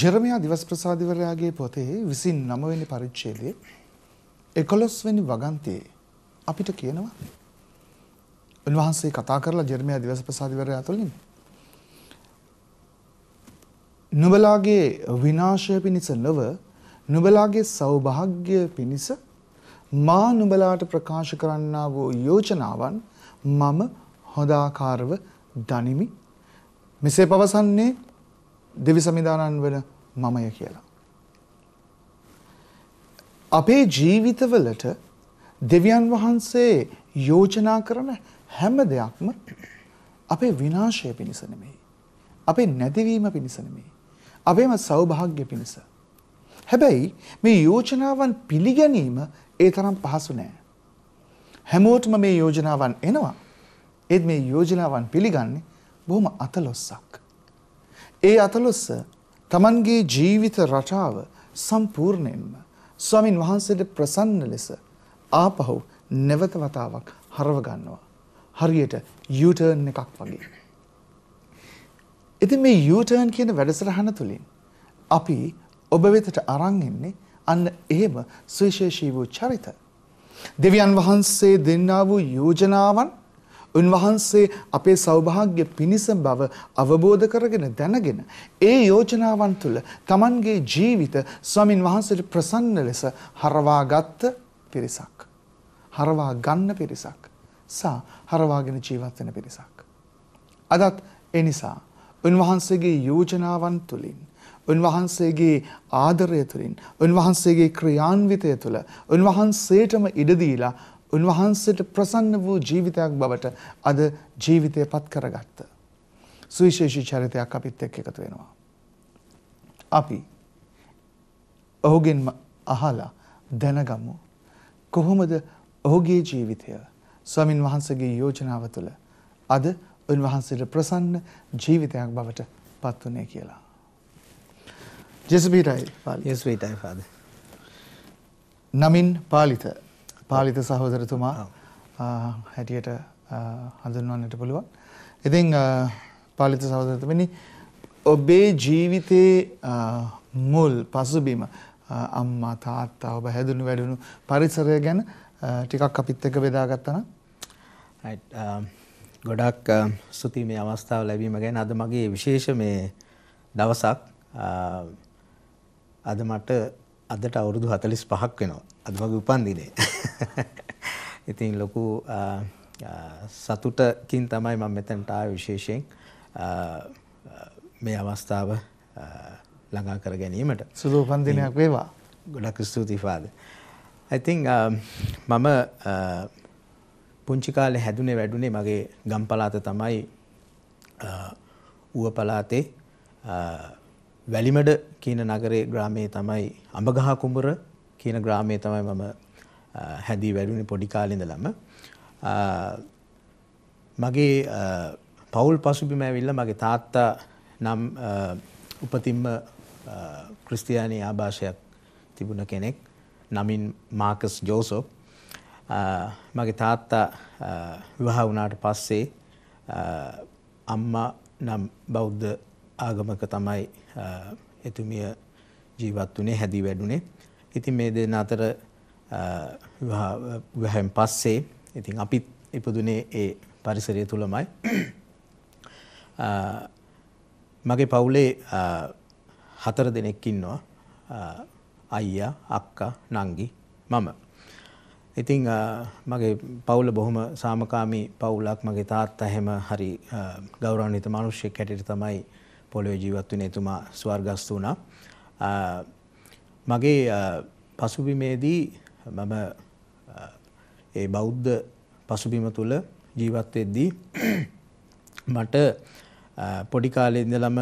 ජෙරමයා දිවස් ප්‍රසාදිවරයාගේ පොතේ 29 වෙනි පරිච්ඡේදයේ 11 වෙනි වගන්තියේ අපිට කියනවා උන්වහන්සේ කතා කරලා ජෙරමයා දිවස් ප්‍රසාදිවරයා තුළින් නුඹලාගේ විනාශය පිණිස නොව නුඹලාගේ සෞභාග්‍ය පිණිස මා නුඹලාට ප්‍රකාශ කරන්නා වූ යෝජනාවන් මම හොඳාකාරව දනිමි මෙසේ පවසන්නේ දෙවි සමිදානන් වන මමය කියලා. අපේ ජීවිතවලට දෙවියන් වහන්සේ යෝජනා කරන හැම දෙයක්ම අපේ විනාශය පිණිස නෙමෙයි. අපේ නැතිවීම පිණිස නෙමෙයි. අපේම සෞභාග්‍ය පිණිස. හැබැයි මේ යෝජනාවන් පිළිගැනීම ඒ තරම් පහසු නෑ. හැමෝටම මේ යෝජනාවන් එනවා. ඒත් මේ යෝජනාවන් පිළිගන්නේ බොහොම අතලොස්සක්. ඒ අතලොස්ස Tamanගේ ජීවිත රටාව සම්පූර්ණයෙන්ම ස්වාමින් වහන්සේට ප්‍රසන්න ලෙස ආපහු නැවත වතාවක් හරව ගන්නවා. හරියට U-turn එකක් වගේ. ඉතින් මේ U-turn කියන වැඩසටහන තුලින් අපි ඔබ වෙතට අරන් එන්නේ අන්න එහෙම සුවිශේෂී වූ චරිත. දෙවියන් වහන්සේ දෙන්නා වූ යෝජනාවන් උන්වහන්සේ අපේ සෞභාග්‍ය පිණිස බව අවබෝධ කරගෙන දැනගෙන ඒ යෝජනාවන් තුළ Tamanගේ ජීවිත ස්වාමින් වහන්සේට ප්‍රසන්න ලෙස හරවාගත් පිරිසක්. හරවා ගන්න පිරිසක්. සා හරවාගෙන ජීවත් වෙන පිරිසක්. අදත් ඒ නිසා උන්වහන්සේගේ යෝජනාවන් තුළින් උන්වහන්සේගේ ආදරය තුළින් උන්වහන්සේගේ ක්‍රියාන්විතය තුළ උන්වහන්සේටම ඉඩදීලා උන්වහන්සේට ප්‍රසන්න වූ ජීවිතයක් බවට අද ජීවිතය පත් කරගත්ත. සුවිශේෂී චරිතයක් අපිත් එක්ක එකතු වෙනවා. අපි ඔහුගෙන් අහලා දැනගමු කොහොමද ඔහුගේ ජීවිතය ස්වාමින් වහන්සේගේ යෝජනාව තුළ අද උන්වහන්සේට ප්‍රසන්න ජීවිතයක් බවට පත් වුණේ කියලා. ජෙසබීටයි පාලි. ජෙසබීටයි පාලි. නමින් පාලිත පාලිත සහෝදරතුමා හැටියට හඳුන්වන්නට පුළුවන්. ඉතින් පාලිත සහෝදරතුමනි ඔබේ ජීවිතයේ මුල් පසුබිම අම්මා තාත්තා ඔබ හැදුණු වැඩුණු පරිසරය ගැන ටිකක් අපිත් එක්ක බෙදාගත්තනම් ගොඩක් ස්තුති මේ අවස්ථාව ලැබීම ගැන අද මගේ විශේෂ මේ දවසක් අද මට අදට අවුරුදු 45ක් වෙනවා. අද මගේ උපන්දිනේ. ඉතින් ලොකු සතුටකින් තමයි මම මෙතනට ආවේ විශේෂයෙන් මේ අවස්ථාව ළඟා කර ගැනීමට. සුබ උපන්දිනයක් වේවා. ගොඩක් ස්තුතියි ෆාදර්. I think මම පුංචි කාලේ හැදුනේ වැඩුනේ මගේ ගම් පළාත තමයි ඌව පළාතේ වැලිමඩ කියන නගරේ ග්‍රාමයේ තමයි අඹගහ කුඹර කියන ග්‍රාමයේ තමයි මම හැදී වැඩුණේ පොඩි කාලේ ඉඳලම. මගේ පවුල් පසුබිම ඇවිල්ලා මගේ තාත්තා නම් උපතින්ම ක්‍රිස්තියානි ආභාෂයක් තිබුණ කෙනෙක් නමින් මාකස් ජෝසොප් මගේ තාත්තා විවාහ වුණාට පස්සේ අම්මා නම් බෞද්ධ ආගමක තමයි එතුමිය ජීවත් වනේ හැදී වැඩුණේ ඉතින් මේ දෙන්න අතර විවාහයෙන් පස්සේ ඉතින් අපිත් ඉපදුනේ ඒ පරිසරය තුළමයි. මගේ පවුලේ හතර දෙනෙක් ඉන්නවා. අයියා, අක්කා, නංගි, මම. ඉතින් මගේ පවුල බොහොම සාමකාමී පවුලක්. මගේ තාත්තා හැම හරි ගෞරවනීය මිනිහෙක් හැටියට තමයි පොළොවේ ජීවත් වෙන එතුමා ස්වර්ගස්තු වුණා. මගේ පසුබිමේදී මම ඒ බෞද්ධ පසුබිම තුළ ජීවත් වෙද්දී මට පොඩි කාලේ ඉඳලම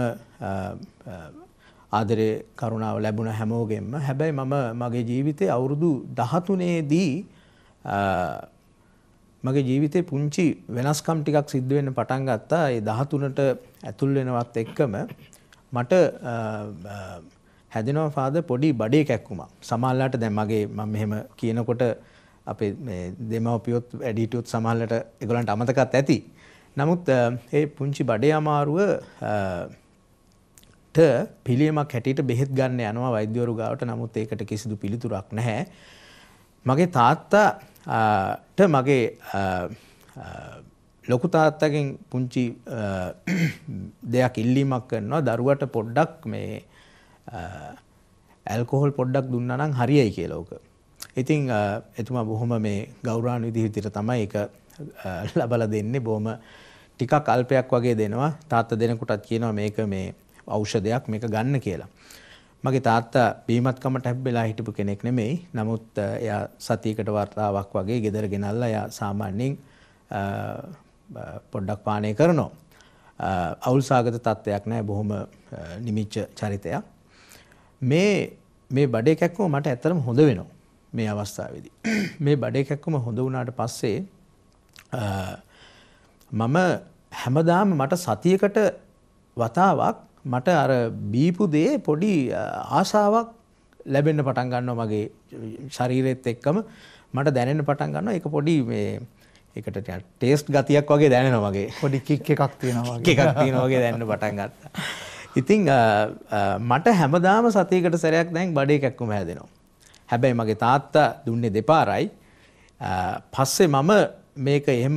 ආදරේ කරුණාව ලැබුණ හැමෝගෙම හැබැයි මම මගේ ජීවිතේ අවුරුදු 13ේදී මගේ ජීවිතේ පුංචි වෙනස්කම් ටිකක් සිද්ධ වෙන්න පටන් ගත්තා ඒ 13ට ඇතුල් වෙනවත් එක්කම මට හැදෙනවා ෆාදර් පොඩි බඩේ කැක්කුමක්. සමහරලාට දැන් මගේ මම මෙහෙම කියනකොට අපේ මේ දෙමව්පියොත් වැඩිහිටියොත් සමහරලාට ඒගොල්ලන්ට අමතකත් ඇති. නමුත් ඒ පුංචි බඩේ අමාරුව ට පිළියමක් හැටියට බෙහෙත් ගන්න යනවා වෛද්‍යවරු ගාවට. නමුත් ඒකට කිසිදු පිළිතුරක් නැහැ. මගේ තාත්තාට මගේ ලොකු තාත්තගෙන් පුංචි දෙයක් ඉල්ලීමක් කරනවා දරුවට පොඩ්ඩක් මේ ඇල්කොහොල් පොඩ්ඩක් දුන්නනම් හරියයි කියලෝක. ඉතිං එතුමා බොහොම මේ ගෞරාණ විදිහිතර තමයි එක ලබල දෙන්නේ බොහොම ටිකක් අල්පයක් වගේ දෙනවා තාත්ත දෙනකුටත් කියනවා මේක මේ ඖෂධයක් මේක ගන්න කියලා. මගේ තාත්තා බීමත්කමට හැබ්බෙලා හිටපු කෙනෙක් නෙමෙයි. නමුත් එයා සතියකට වතාවක් වගේ ගෙදර ගෙනල්ලා එයා සාමාන්‍යයෙන් පොඩ්ඩක් පානය කරනවා. අවුල් සාගත තත්ත්වයක් නැහැ බොහොම නිමිච්ච චරිතයක්. මේ මේ බඩේ කැක්කුම මට ඇත්තටම හොඳ වෙනවා මේ අවස්ථාවේදී. මේ බඩේ කැක්කුම හොඳ වුණාට පස්සේ මම හැමදාම මට සතියකට වතාවක් මට අර බීපු දේ පොඩි ආසාවක් ලැබෙන්න පටන් ගන්නවා මගේ ශරීරෙත් එක්කම මට දැනෙන්න පටන් ගන්නවා ඒක පොඩි මේ ඒකට ටේස්ට් ගතියක් වගේ දැනෙනවා මගේ පොඩි කික් එකක් තියෙනවා වගේ එකක් තියෙනවා වගේ දැනෙන්න පටන් ගත්තා. ඉතිං මට හැමදාම සතියකට සැරයක් දැන් බඩේ කැක්කුම හැදෙනවා. හැබැයි මගේ තාත්තා දුන්නේ දෙපාරයි පස්සේ මම මේක එහෙම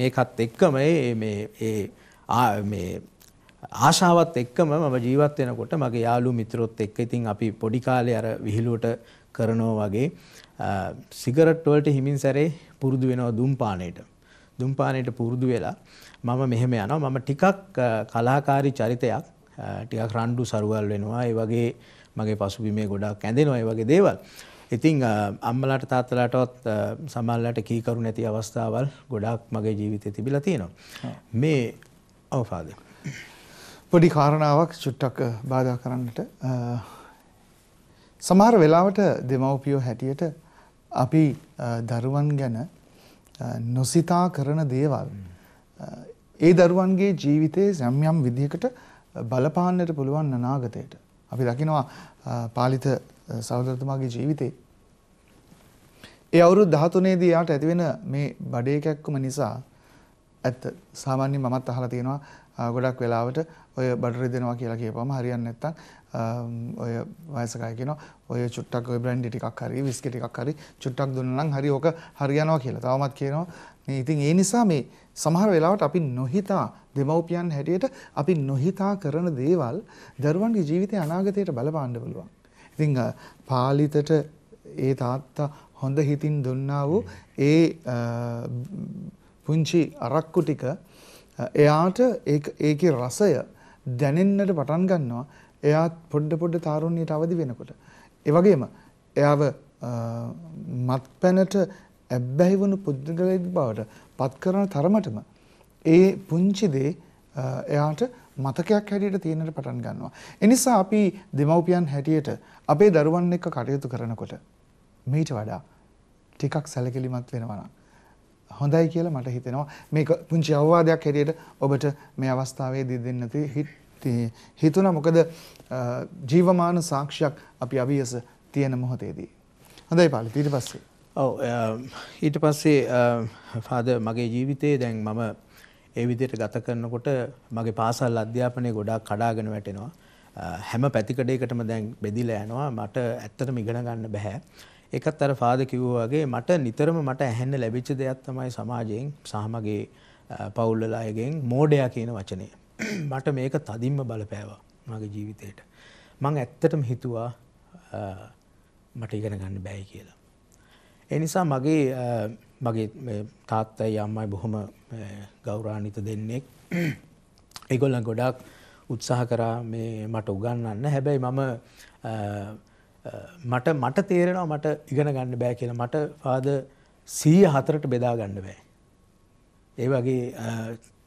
මේකත් එක්කම ආශාවත් එක්කම මම ජීවත් වෙනකොට මගේ යාළු මිත්‍රොත් එක්ක ඉතින් අපි පොඩි කාලේ අර විහිළුවට කරනවා වගේ සිගරට් වලට හිමින් සැරේ පුරුදු වෙනවා දුම්පානයට. දුම්පානයට පුරුදු වෙලා මම මෙහෙම යනවා මම ටිකක් කලාකාරී චරිතයක් ටිකක් රණ්ඩු සරුවල් වෙනවා ඒ වගේ මගේ පසුබිමේ ගොඩක් ඇඳෙනවා ඒ වගේ දේවල්. ඉතින් අම්මලාට තාත්තලාටවත් සමහරලාට කීකරු නැති අවස්ථාවල් ගොඩක් මගේ ජීවිතේ තිබිලා තියෙනවා. මේ අවපාද. පොඩි කාරණාවක් චුට්ටක් බාධා කරන්නට සමහර වෙලාවට දෙමව්පියෝ හැටියට අපි දරුවන් ගැන නොසිතා කරන දේවල් ඒ දරුවන්ගේ ජීවිතයේ යම් යම් විදිහකට බලපාන්නට පුළුවන් අනාගතයට. අපි දකිනවා පාලිත සහෝදරතුමාගේ ජීවිතේ ඒ අවුරුදු 13 දී යාට ඇති වෙන මේ බඩේ කැක්කම නිසා ඇත්ත සාමාන්‍යයෙන් මමත් අහලා තියෙනවා ගොඩක් වෙලාවට ඔය බඩ රිදෙනවා කියලා කියපුවම හරියන්නේ නැත්තම් ඔය වයසක අය කියනවා ඔය චුට්ටක් ඔය බ්‍රෑන්ඩි ටිකක් හරි විස්කි ටිකක් හරි චුට්ටක් දුන්නා නම් හරි ඕක හරියනවා කියලා. තවමත් කියනවා මේ ඉතින් ඒ නිසා මේ සමහර වෙලාවට අපි නොහිතා දෙමව්පියන් හැටියට අපි නොහිතා කරන දේවල් දරුවන්ගේ ජීවිතය අනාගතයට බලපාන්න බලුවන්. ඉතින් පාලිතට ඒ තාත්තා හොඳ හිතින් දුන්නා වූ ඒ පුංචි අරක්කු ටික එයාට ඒකේ රසය දැනෙන්නට පටන් ගන්නවා. එයා පොඩ පොඩ තාරුණ්‍යයට අවදි වෙනකොට. ඒ වගේම එයාව මත්පැනට ඇබ්බැහි වුණු පුද්ගලයෙක් බවට පත් කරන තරමටම ඒ පුංචි දේ එයාට මතකයක් හැටියට තියෙනට පටන් ගන්නවා. එනිසා අපි දෙමව්පියන් හැටියට අපේ දරුවන් එක්ක කටයුතු කරනකොට මීට වඩා ටිකක් සැලකිලිමත් වෙනවා නම් හොඳයි කියලා මට හිතෙනවා. මේක පුංචි අවවාදයක් හැටියට ඔබට මේ අවස්ථාවේදී දෙන්න හිතුණා. මොකද ජීවමාන සාක්ෂියක් අපි අවියස තියෙන මොහොතේදී. හොඳයි පාලි ඊට පස්සේ ඔව් um, ඊට පස්සේ ෆාදර් um, මගේ ජීවිතේ දැන් මම ඒ විදිහට ගත කරනකොට මගේ පාසල් අධ්‍යාපනය ගොඩාක් කඩාගෙන වැටෙනවා. Uh, හැම පැතිකඩයකටම දැන් බෙදිලා යනවා. මට ඇත්තටම ඉගෙන ගන්න බෑ. ඒකත් අර ෆාදර් කිව්වා වගේ මට නිතරම මට ඇහෙන්න ලැබිච්ච දෙයක් තමයි සමාජයෙන් සහ මගේ uh, පවුල්වල අයගෙන් මෝඩයා කියන වචනය. මට මේක තදින්ම බලපෑවා මගේ ජීවිතේට. මං ඇත්තටම හිතුවා uh, මට ඉගෙන ගන්න බෑයි කියලා. එනිසා මගේ මගේ තාත්තයි අම්මයි බොහොම ගෞරාණිත දෙන්නෙක් ඒගොල්ල ගොඩක් උත්සාහ කරා මේ මට උගන්නන්න හැබැයි මම මට මට තේරෙනවා මට ඉගෙන ගන්න බෑ කියලා මට පාද සීය හතරට බෙදා ගන්න බෑ. ඒ වගේ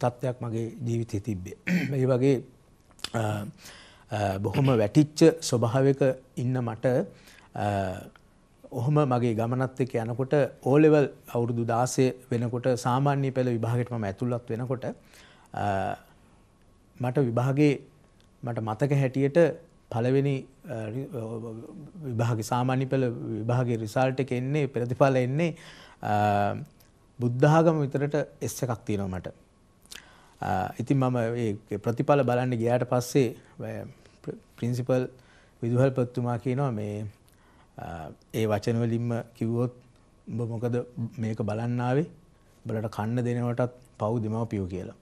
තත්ත්වයක් මගේ ජීවිතය තිබ්බේ. ඒ වගේ බොහොම වැටිච්ච ස්වභාවක ඉන්න මට ඔහොම මගේ ගමනත් එක්ක යනකොට ඕලෙවල් අවුරුදු 16 වෙනකොට සාමාන්‍ය පෙළ විභාගයට මම ඇතුළත් වෙනකොට මට විභාගේ මට මතක හැටියට පළවෙනි විභාග සාමාන්‍ය පෙළ විභාගේ රිසල්ට් එක එන්නේ ප්‍රතිඵල එන්නේ බුද්ධාගම විතරට S එකක් තියෙනවා මට. ඉතින් මම ඒ ප්‍රතිඵල බලන්න ගියාට පස්සේ ප්‍රින්සිපල් විදුහල්පතිතුමා කියනවා මේ ඒ වචනවලින්ම කිව්වොත් උඹ මොකද මේක බලන්නාවේ බලට කන්න දෙනවටත් පව් දෙමවපියෝ කියලා.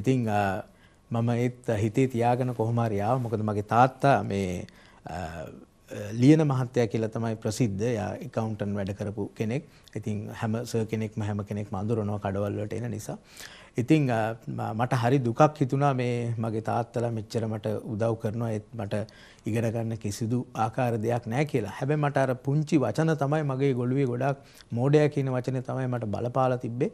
ඉතිං මම ඒත් හිතේ තියාගෙන කොහොමරියාව මොකද මගේ තාත්තා මේ ලියන මහත්තය කියලා තමයි ප්‍රසිද්ධ යා එකකවන්ටන් වැඩ කරපු කෙනෙක් ඉතින් හැම සර් කෙනෙක් හැම කෙනෙක් මඳුරනවා කඩවල්ලට එන නිසා ඉතිං මට හරි දුකක් හිතුණා මේ මගේ තාත්තලා මෙච්චර මට උදව් කරනවා ඒත් මට ඉගෙනගන්න කිසිදු ආකාර දෙයක් නෑ කියලා හැබැ මට අර පුංචි වචන තමයි මගේ ගොළුවේ ගොඩක් මෝඩය කියන වචනය තමයි මට බලපාල තිබ්බේ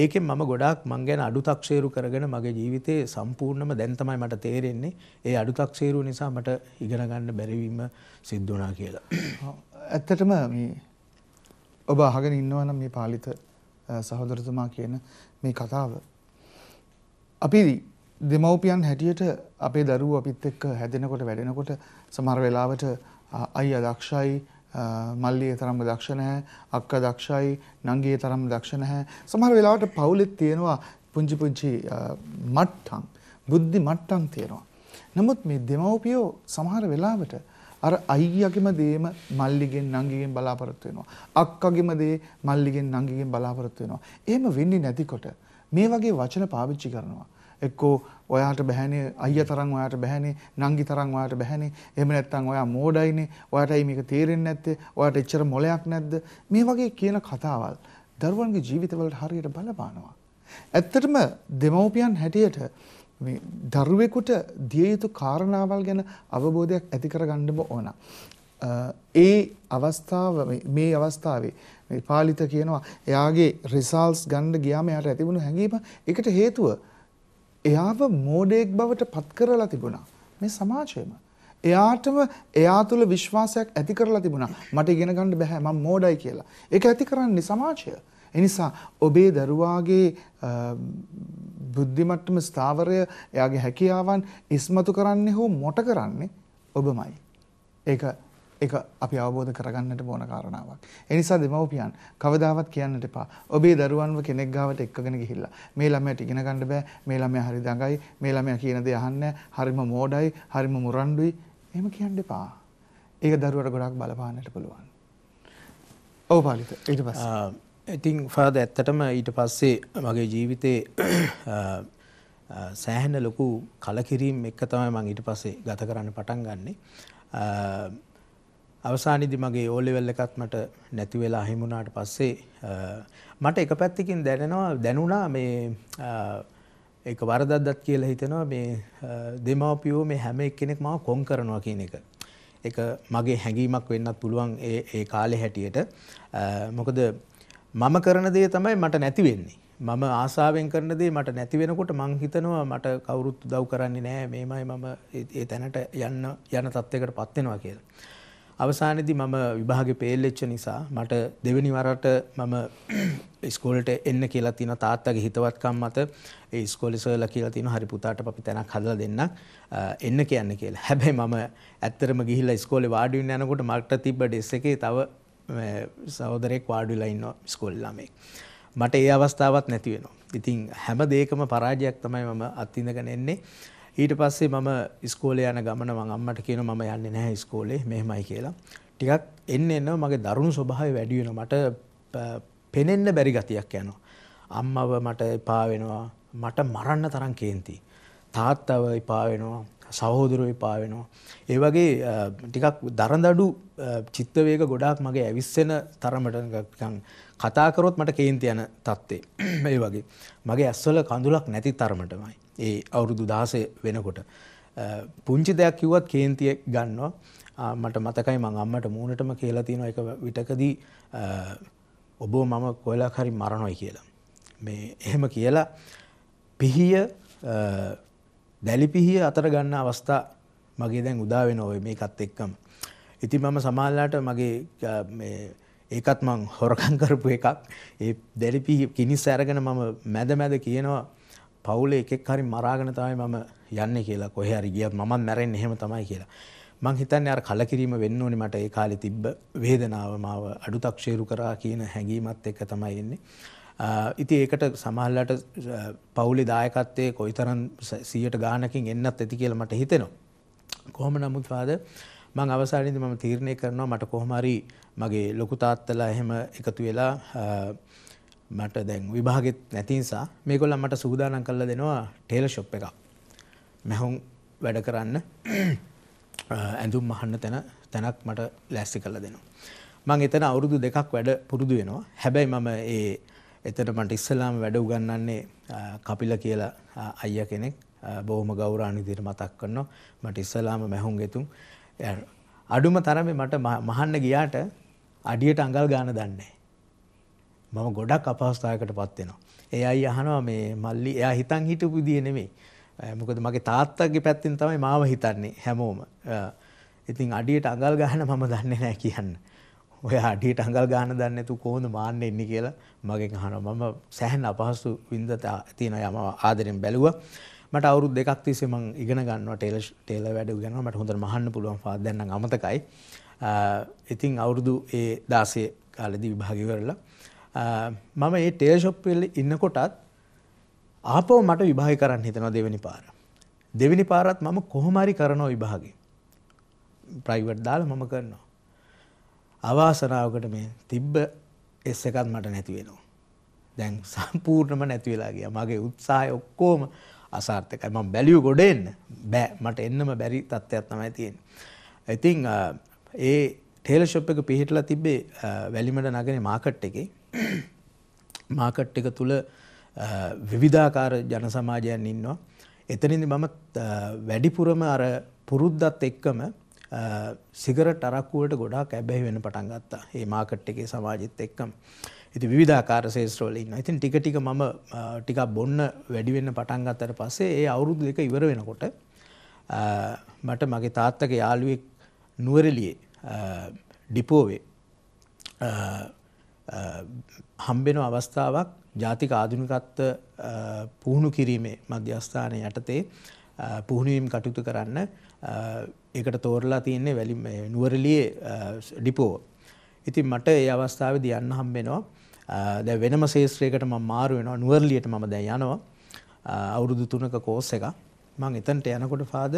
ඒකෙන් මම ගොඩක් මං ගැන අඩුතක්ෂේරු කරගෙන මගේ ජීවිතයේ සම්පූර්ණම දැන් තමයි මට තේරෙන්නේ ඒ අඩුතක්ෂේරුව නිසා මට ඉගෙනගන්න බැරිවීම සිද්ධ වුණා කියලා. ඇත්තටම මේ ඔබ අහගෙන ඉන්නවා නම් මේ පාලිත සහෝදරතුමා කියන මේ කතාව. අපි දෙමව්පියන් හැටියට අපේ දරුවෝ අපිත් එක්ක හැදෙනකොට වැඩෙනකොට සමහර වෙලාවට අයියා දක්ෂයි මල්ලියේ තරම්ම දක්ෂ නැහැ අක්කා දක්ෂයි නංගියේ තරම්ම දක්ෂ නැහැ සමහර වෙලාවට පවුලෙත් තියෙනවා පුංචි පුංචි මට්ටම් බුද්ධි මට්ටම් තියෙනවා. නමුත් මේ දෙමව්පියෝ සමහර වෙලාවට අර අයියාගේම දේම මල්ලිගෙන් නංගිගෙන් බලාපොරොත්තු වෙනවා. අක්කාගේම දේ මල්ලිගෙන් නංගිගෙන් බලාපොරොත්තු වෙනවා. එහෙම වෙන්නේ නැතිකොට මේ වගේ වචන පාවිච්චි කරනවා. එක්කෝ ඔයාට බැහැනේ අයියා තරම් ඔයාට බැහැනේ නංගි තරම් ඔයාට බැහැනේ එහෙම නැත්නම් ඔයා මෝඩයිනේ ඔයාටයි මේක තේරෙන්නේ නැත්තේ ඔයාට එච්චර මොලයක් නැද්ද මේ වගේ කියන කතාවල් දරුවන්ගේ ජීවිතවලට හරියට බලපානවා ඇත්තටම දෙමව්පියන් හැටියට මේ දරුවෙකුට දිය යුතු කාරණාවල් ගැන අවබෝධයක් ඇති කරගන්නම ඕන. ඒ අවස්ථාව මේ අවස්ථාවේ මේ පාලිත කියනවා එයාගේ රිසල්ට්ස් ගන්න ගියාම එයාට ඇතිවුණු හැඟීම ඒකට හේතුව එයාව මෝඩයෙක් බවට පත් කරලා තිබුණා මේ සමාජයම. එයාටම එයා තුළ විශ්වාසයක් ඇති කරලා තිබුණා. මට ඉගෙන ගන්න බෑ මම මෝඩයි කියලා. ඒක ඇති කරන්නේ සමාජය. එනිසා ඔබේ දරුවාගේ බුද්ධිමට්ටම ස්ථාවරය එයාගේ හැකියාවන් ඉස්මතු කරන්නේ හෝ මොට කරන්නේ ඔබමයි. ඒක ඒක අපි අවබෝධ කරගන්නට ඕන කාරණාවක්. ඒ නිසා දෙමව්පියන් කවදාවත් කියන්නට එපා. ඔබේ දරුවන්ව කෙනෙක් ගාවට එක්කගෙන ගිහිල්ලා මේ ළමයාට ඉගෙන ගන්න බෑ. මේ ළමයා හරි දඟයි. මේ ළමයා කියන දේ අහන්නේ හරිම මෝඩයි, හරිම මුරණ්ඩුයි. එහෙම කියන්න එපා. ඒක දරුවට ගොඩක් බලපාන්නට පුළුවන්. ඔව් පාලිත ඊට පස්සේ ඉතින් ෆාද ඇත්තටම ඊට පස්සේ මගේ ජීවිතේ සෑහෙන ලොකු කලකිරීම එක්ක තමයි මම ඊට පස්සේ ගත කරන්න පටන් ගන්නෙ. අවසානයේදී මගේ ඕ ලෙවල් එකක් මට නැති වෙලා හිමුණාට පස්සේ මට එක පැත්තකින් දැනෙනවා දැනුණා මේ ඒක වරදක්දත් කියලා හිතෙනවා මේ දෙමාපියෝ මේ හැම එක්කෙනෙක් මාව කොන් කරනවා කියන එක. ඒක මගේ හැඟීමක් වෙන්නත් පුළුවන් ඒ ඒ කාලේ හැටියට. මොකද මම කරන දේ තමයි මට නැති වෙන්නේ. මම ආසාාවෙන් කරන දේ මට නැතිවෙනකොට මංහිතනවා මට කවුරුත් දව් කරන්නේ නෑ මේමයි මම ඒ තැනට යන්න යන තත්ත්වකට පත්වෙනවා කියලා. අවසානදි මම විභාග පේල්ලෙච්ච නිසා මට දෙවැනි වරට මම ස්කෝලට එන්න කියලා තින තාත්තගේ හිතවත්කම් මත ඒ ස්කොලිසල කියලා තින හරි පුතාට අපි තැනක් හදල දෙන්න එන්න කියන්න කියලා හැබැයි මම ඇත්තරම ගිහිල්ල ස්කෝලි වාඩිුවෙන් යනකොට මක්ට තිබ්බ ඩෙස් එකේ තව සෞදරෙක් වාඩිලයින්න ස්කොල්ලාමේ. මට ඒ අවස්ථාවත් නැතිවෙනවා. ඉතින් හැම දේකම පරාජයක් තමයි මම අත්තිඳගෙන එන්නේ. ඊට පස්සේ මම ස්කෝල යන ගමන මං අම්මට කියන මම යන්නේ නැහැ ස්කෝලේ මෙහෙමයි කියලා. ටිකක් එන්න එන්න මගේ දරුණු ස්වභාවය වැඩි වෙනවා. මට පෙනෙන්න බැරි ගතියක් යනවා. අම්මව මට එපා වෙනවා. මට මරන්න තරම් කේන්ති. තාත්තව එපා වෙනවා. සහෝදරෝ එපා වෙනවා. ඒ වගේ ටිකක් දරදඩු චිත්තවේග ගොඩාක් මගේ ඇවිස්සෙන තරමට කතාකරොත් මට කේන්ති යන තත්ත්ේ. ඒ වගේ මගේ ඇස්වල කඳුලක් නැති තරමටමයි. ඒ අවුරුදු දහසය වෙනකොට. පුංචි දෙයක් කිව්වත් කේන්තිය ගන්නවා. මට මතකයි මං අම්මට මූනටම කියලා තියෙන එක විටකදී ඔබ මම කොයලා හරි මරණොයි කියලා. මේ එහෙම කියලා පිහිය දැලිපිහිය අතර ගන්න අවස්ථා මගේ දැන් උදාවෙන ඔය මේකත් එක්කම. ඉතින් මම සමාල්ලාට මගේ ඒකත් මං හොරකං කරපු එකක් ඒ දැලිපිහි කිනිස් ඇරගෙන මම මැද මැද කියනවා පවුලේ එකෙක් හරි මරාගෙන තමයි මම යන්නේ කියලා කොහේ හරි ගියත් මමත් මැරෙන්නේ එහෙම තමයි කියලා. මං හිතන්නේ අර කලකිරීම වෙන්න ඕනේ මට ඒ කාලේ තිබ්බ වේදනාව මාව අඩුතක්ෂේරු කරා කියන හැඟීමත් එක්ක තමයි එන්නේ. ඉති ඒකට සමහල්ලට පවුලි දායකත්තේ කොයිතරන් සියට ගානකින් එන්නත් ඇති කියලමට හිතෙනවා. කොහොම නමුත් පාද මං අවසානයේදී මම තීරණය කරනවා මට කොහොමරි මගේ ලොකු තාත්තලා එහෙම එකතු වෙලා මට දැන් විභාගෙත් නැති නිසා මේගොල්ලන් මට සූදානම් කරලා දෙනවා ටේලර් ෂොප් එකක්. මහුන් වැඩ කරන්න ඇඳුම් මහන්න තැන තැනක් මට ලෑස්ති කරලා දෙනවා. මං එතන අවුරුදු දෙකක් වැඩ පුරුදු වෙනවා. හැබැයි මම ඒ එතට මට ඉස්සලාම වැඩ උගන්නන්නේ කපිල කියලා අය කෙනෙක් බොහොම ගෞරානිදිර මතක් කරනවා මට ඉස්සලාම මැහුම් ගෙතුම් අඩුම තරම මට මහන්න ගියාට අඩියට අඟල් ගාන දන්නේ. මම ගොඩක් අපහස්ථාවකට පත්වෙනවා. ඒ අයි අහනවා මේ මල්ලි එයා හිතන් හිටපු දිය නෙමේ මොකද මගේ තාත්තගේ පැත්තින් තමයි මාව හිතන්නේ හැමෝම. ඉතින් අඩියට අඟල් ගහන මම දන්නේ නෑ කියන්න. ඔය අඩියට අඟල් ගන්න දන්නේ නැතු කොහොමද මාන්න එන්නේ කියලා මගෙන් අහනවා. මම සෑහෙන අපහසු වින්දත තියෙනවා යම ආදරෙන් බැලුවා. මට අවුරුදු දෙකක් තිස්සේ මම ඉගෙන ගන්නවා ටේලර් ටේලර් වැඩ ඉගෙනනවා. මට හොඳට මහන්න පුළුවන් පාඩම් දැන් නම් අමතකයි. ඉතින් අවුරුදු ඒ 16 කාලෙදී විභාග ඉවරලා මම මේ ටේලර් ෂොප් වල ඉන්නකොටත් ආපහු මට විභාගය කරන්න හිතනවා දෙවෙනි පාර. දෙවෙනි පාරත් මම කොහොම හරි කරනවා විභාගේ. ප්‍රයිවට් දාලා මම කරනවා. අවාසනාවකට මේ තිබ්බ එස් එකත් මට නැති වෙනවා. දැන් සම්පූර්ණම නැති වෙලා ගියා. මගේ උත්සාහය ඔක්කොම අසාර්ථකයි. මම බැලියු ගොඩ එන්න බෑ. මට එන්නම බැරි තත්ත්වයක් තමයි තියෙන්නේ. ඉතින් ඒ ටේලර් ෂොප් එක පිහිටලා තිබ්බේ වැලිමඩ නගරේ මාකට් එකේ. මාකට් එක තුල විවිධාකාර ජන සමාජයන් ඉන්නවා. එතනින්දි මම වැඩිපුරම අර පුරුද්දත් එක්කම සිගරට අරක්කුවට ගොඩක් ඇබැහි වෙන පටන් ගත්තා ඒ මාකට් එකේ සමාජිත් එක්කම්. ඉති විධාකාර සේස්ත්‍රෝල ඉන්න ඉතින් ටික ටික මම ටිකක් බොන්න වැඩිවෙන්න පටන් ගත්තට පස්සේ ඒ අවුරුදු දෙක ඉවර වෙනකොට මට මගේ තාත්තක යාළුවෙක් නුවරලියේ ඩිපෝවේ හම්බෙන අවස්ථාවක් ජාතික ආධුනිකත්ව පුහුණු කිරීමේ මධ්‍යස්ථානය යටතේ පුහුණුවීම් කටයුතු කරන්න එකට තෝරලා තියන්නේ වැලි නුවරලියේ ඩිපෝ. ඉතින් මට ඒ අවස්ථාවේ දියන්න හම්බෙනවා දැ වෙනම ශේත්‍රයකට ම මාරුවෙනවා නුවරලියට මම දැ යනවා අවුරුදු තුනක කෝස් එක මං එතන්ට යනකොට පාද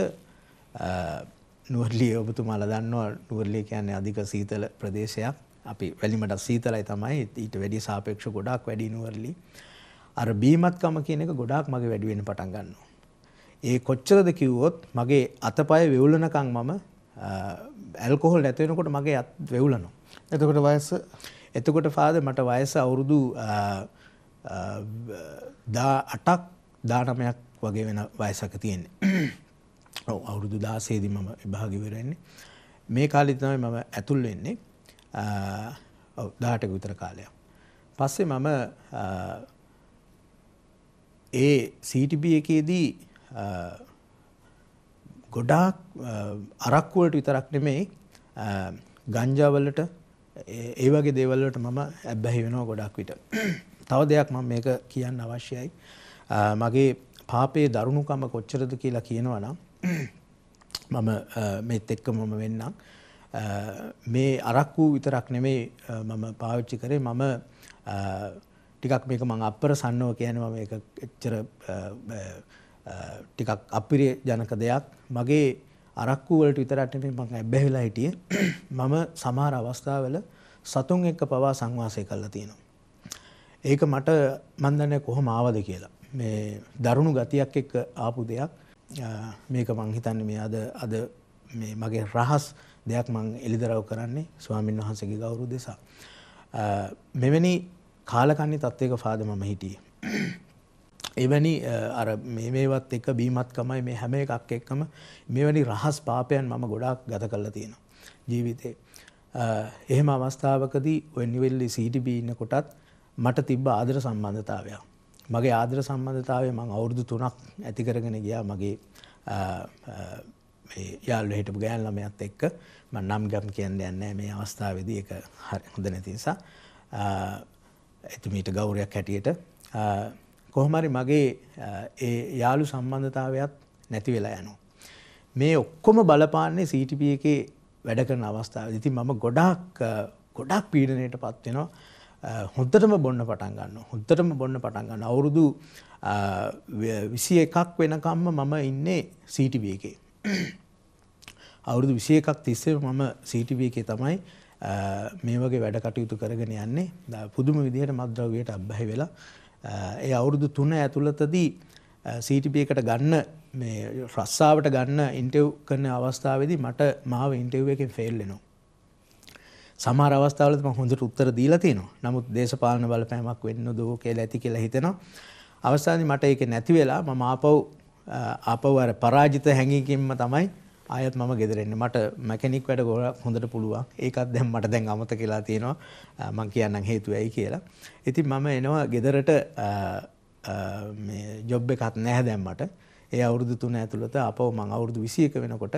නුවරලිය ඔබතුමාල දන්නවා නුවරලිය කියන්නේ අධික සීතල ප්‍රදේශයක් අපි වැලිමට සීතලයි තමයි ඊට වැඩි සාපේක්ෂ ගොඩක් වැඩි නුවරලි අර බීමත්කම කියන එක ගොඩක් මගේ වැඩිුවෙන පටන් ගන්නවා ඒ කොච්චරද කිව්වොත් මගේ අතපය වෙවුලනකං මම ඇල්කොහොල් නැතිවෙනකොට මගේ අත් වෙවුලනවා. එතකොට වයස එතකොට ෆාද මට වයස අවුරුදු දා අටක් දානමයක් වගේ වෙන වයසක තියෙන්නේ. ඔව් අවුරුදු දාසේදී මම භාගිවරෙන්නේ. මේ කාලෙදි තමයි මම ඇතුල් වෙන්නේ. ඔව් 18ක විතර කාලයක්. පස්සේ මම ඒ CTB එකේදී ගොඩාක් අරක්කුවලට විතරක් නෙමෙයි ගංජාවලට ඒ වගේ දේවල්වලට මම ඇබ්බැහි වෙනවා ගොඩක් විට. තව දෙයක් මම මේක කියන්න අවශ්‍යයි. මගේ පාපයේ දරුණුකම කොච්චරද කියලා කියනවා නම් මම මේත් එක්ක මම වෙන්නම්. මේ අරක්කු විතරක් නෙමෙයි මම පාවිච්චි කරේ මම ටිකක් මේක මම අප්‍රසන්නව කියන්නේ මම මේක එච්චර ටිකක් අපිරිය ජනක දෙයක් මගේ අරක්කුවලට විතරට මං ඇබ්බැහිලා හිටිය මම සමහර අවස්ථාවල සතුන් එක්ක පවා සංවාසය කරලා තියෙනවා. ඒක මට මන්දනය කොහොම ආවද කියලා. මේ දරුණු ගතියක් එක්ක ආපු දෙයක් මේක මං හිතන්නේ මේ අද අද මේ මගේ රහස් දෙයක් මං එළිදරව් කරන්නේ ස්වාමීන් වහන්සේගේ ගෞරව දෙසා. මෙවැනි කාලකන්ණි තත්වයක ෆාද මම හිටියේ. එවැනි අර මේවත් එක බීමත්කමයි මේ හැම එකක් එක්කම මෙවැනි රහස් පාපයන් මම ගොඩාක් ගත කරලා තියෙනවා ජීවිතේ. එහෙම අවස්ථාවකදී ඔය නිවෙල්ලි සීටිබී ඉන්නකොටත් මට තිබ්බ ආදර සම්බන්ධතාවයක්. මගේ ආදර සම්බන්ධතාවය මං අවුරුදු 3ක් ඇති කරගෙන ගියා මගේ මේ යාළුවෝ හිටපු ගෑන් ළමයාත් එක්ක මම නම් ගම් කියන්න යන්නේ මේ අවස්ථාවේදී ඒක හරි හොඳ නැති නිසා එතුමීට ගෞරවයක් හැටියට කොහොමරි මගේ ඒ යාළු සම්බන්ධතාවයක් නැති වෙලා යනවා. මේ ඔක්කොම බලපාන්නේ CTP එකේ වැඩ කරන අවස්ථාව. ඉතින් මම ගොඩාක් ගොඩාක් පීඩනයට පත් වෙනවා. හොද්දටම බොන්න පටන් ගන්නවා. හොද්දටම බොන්න පටන් ගන්නවා. අවුරුදු 21ක් වෙනකම්ම මම ඉන්නේ CTP එකේ. අවුරුදු 21ක් තිස්සේම මම CTP එකේ තමයි මේ වගේ වැඩ කටයුතු කරගෙන යන්නේ. පුදුම විදිහට මත්ද්‍රව්‍යයට අබ්බැහි වෙලා ඒ අවුරුදු තුන ඇතුළතදී සීටිපියකට ගන්න මේ රස්සාාවට ගන්න ඉන්ටව් කරන අවස්ථාවදි මට මාව ඉන්ටව් එකෙන් ෆෙල්ලෙනවා. සමාර අවස්ථාවලම හොඳට උත්තර දීලා තියෙනවා නමුත් දේශපාලන බලපෑමක් වෙන්න දෝ කියලා ඇති කියලා හිතෙනවා. අවසානයේ මට ඒක නැති වෙලා මම ආපහු ආපහු අර පරාජිත හැඟීමකින්ම තමයි ආයත් මම ගෙදරෙන්න මට මැකෙනික් වැඩ ගොඩක් හොඳට පුළුවන් ඒකත් දැන් මට දැන් අමත කියලා තියෙනවා මං කියන්නම් හේතු ඇයි කියලා. ඉතින් මම එනවා ගෙදරට ජොබ් එකත් නැහැ දැන් මට ඒ අවුරුදු තුන ඇතුළත අපව මං අවුරුදු විසියක වෙනකොට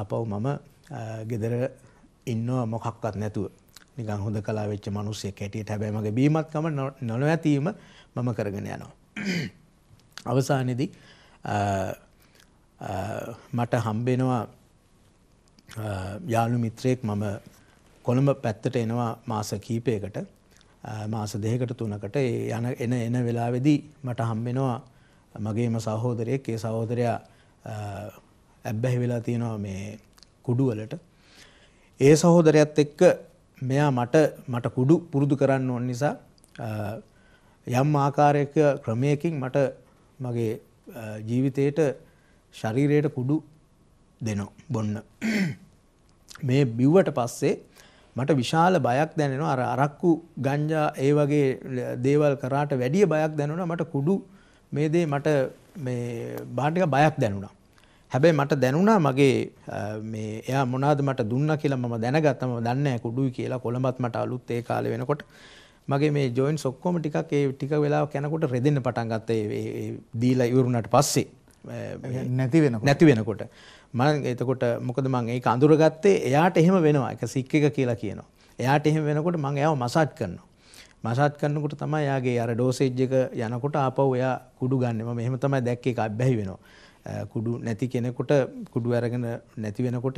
අපව මම ගෙදර ඉන්නවා මොකක්වත් නැතුව නිකන් හොඳ කලා වෙච්ච මනුස්සේ කැටියට හැබැයි මගේ බීමත්කම නොනොවැතීම මම කරගෙන යනවා. අවසානයේදී මට හම්බෙනවා යාලු මිත්‍රයෙක් මම කොළඹ පැත්තට එනවා මාස කීපයකට මාස දෙකට තුනකට යන එන එන වෙලාවෙදී මට හම්බෙනවා මගේම සහෝදරයෙක් ඒ සහෝදරයා ඇබ්බැහි වෙලා තියෙනවා මේ කුඩුවලට ඒ සහෝදරයත් එක්ක මෙයා මට මට කුඩු පුරුදු කරන්න ඕන නිසා යම් ආකාරයක ක්‍රමයකින් මට මගේ ජීවිතයට ශරීරයට කුඩු දෙනෝ බොන්න. මේ බිව්වට පස්සේ මට විශාල බයක් දැනෙනවා අර අරක්කු ගංජා ඒ වගේ දේවල් කරාට වැඩිය බයක් දැනුණා මට කුඩු මේ දේ මට මේ බාහිරික බයක් දැනුණා. හැබැයි මට දැනුණා මගේ මේ එයා මොනවද මට දුන්නා කියලා මම දැනගත්තා මම දන්නේ නැහැ කුඩුයි කියලා කොළඹත් මට අලුත් ඒ කාලේ වෙනකොට මගේ මේ ජොයින්ට්ස් ඔක්කොම ටිකක් ඒ ටික වෙලාවක් යනකොට රෙදෙන්න පටන් ගත්තා ඒ දීලා ඉවරුණාට පස්සේ නැති වෙන නැති වෙනකොට මම එතකොට මොකද මං ඒක අඳුරගත්තේ එයාට එහෙම වෙනවා එක සික් එක කියලා කියනවා. එයාට එහෙම වෙනකොට මං එයාව මසාජ් කරනවා. මසාජ් කරනකොට තමයි එයාගේ අර ඩෝසේජ් එක යනකොට ආපහු එයා කුඩු ගන්න. මම එහෙම තමයි දැක්කේ ඒක අබ්බැහි වෙනවා. කුඩු නැති කෙනෙකුට කුඩු අරගෙන නැති වෙනකොට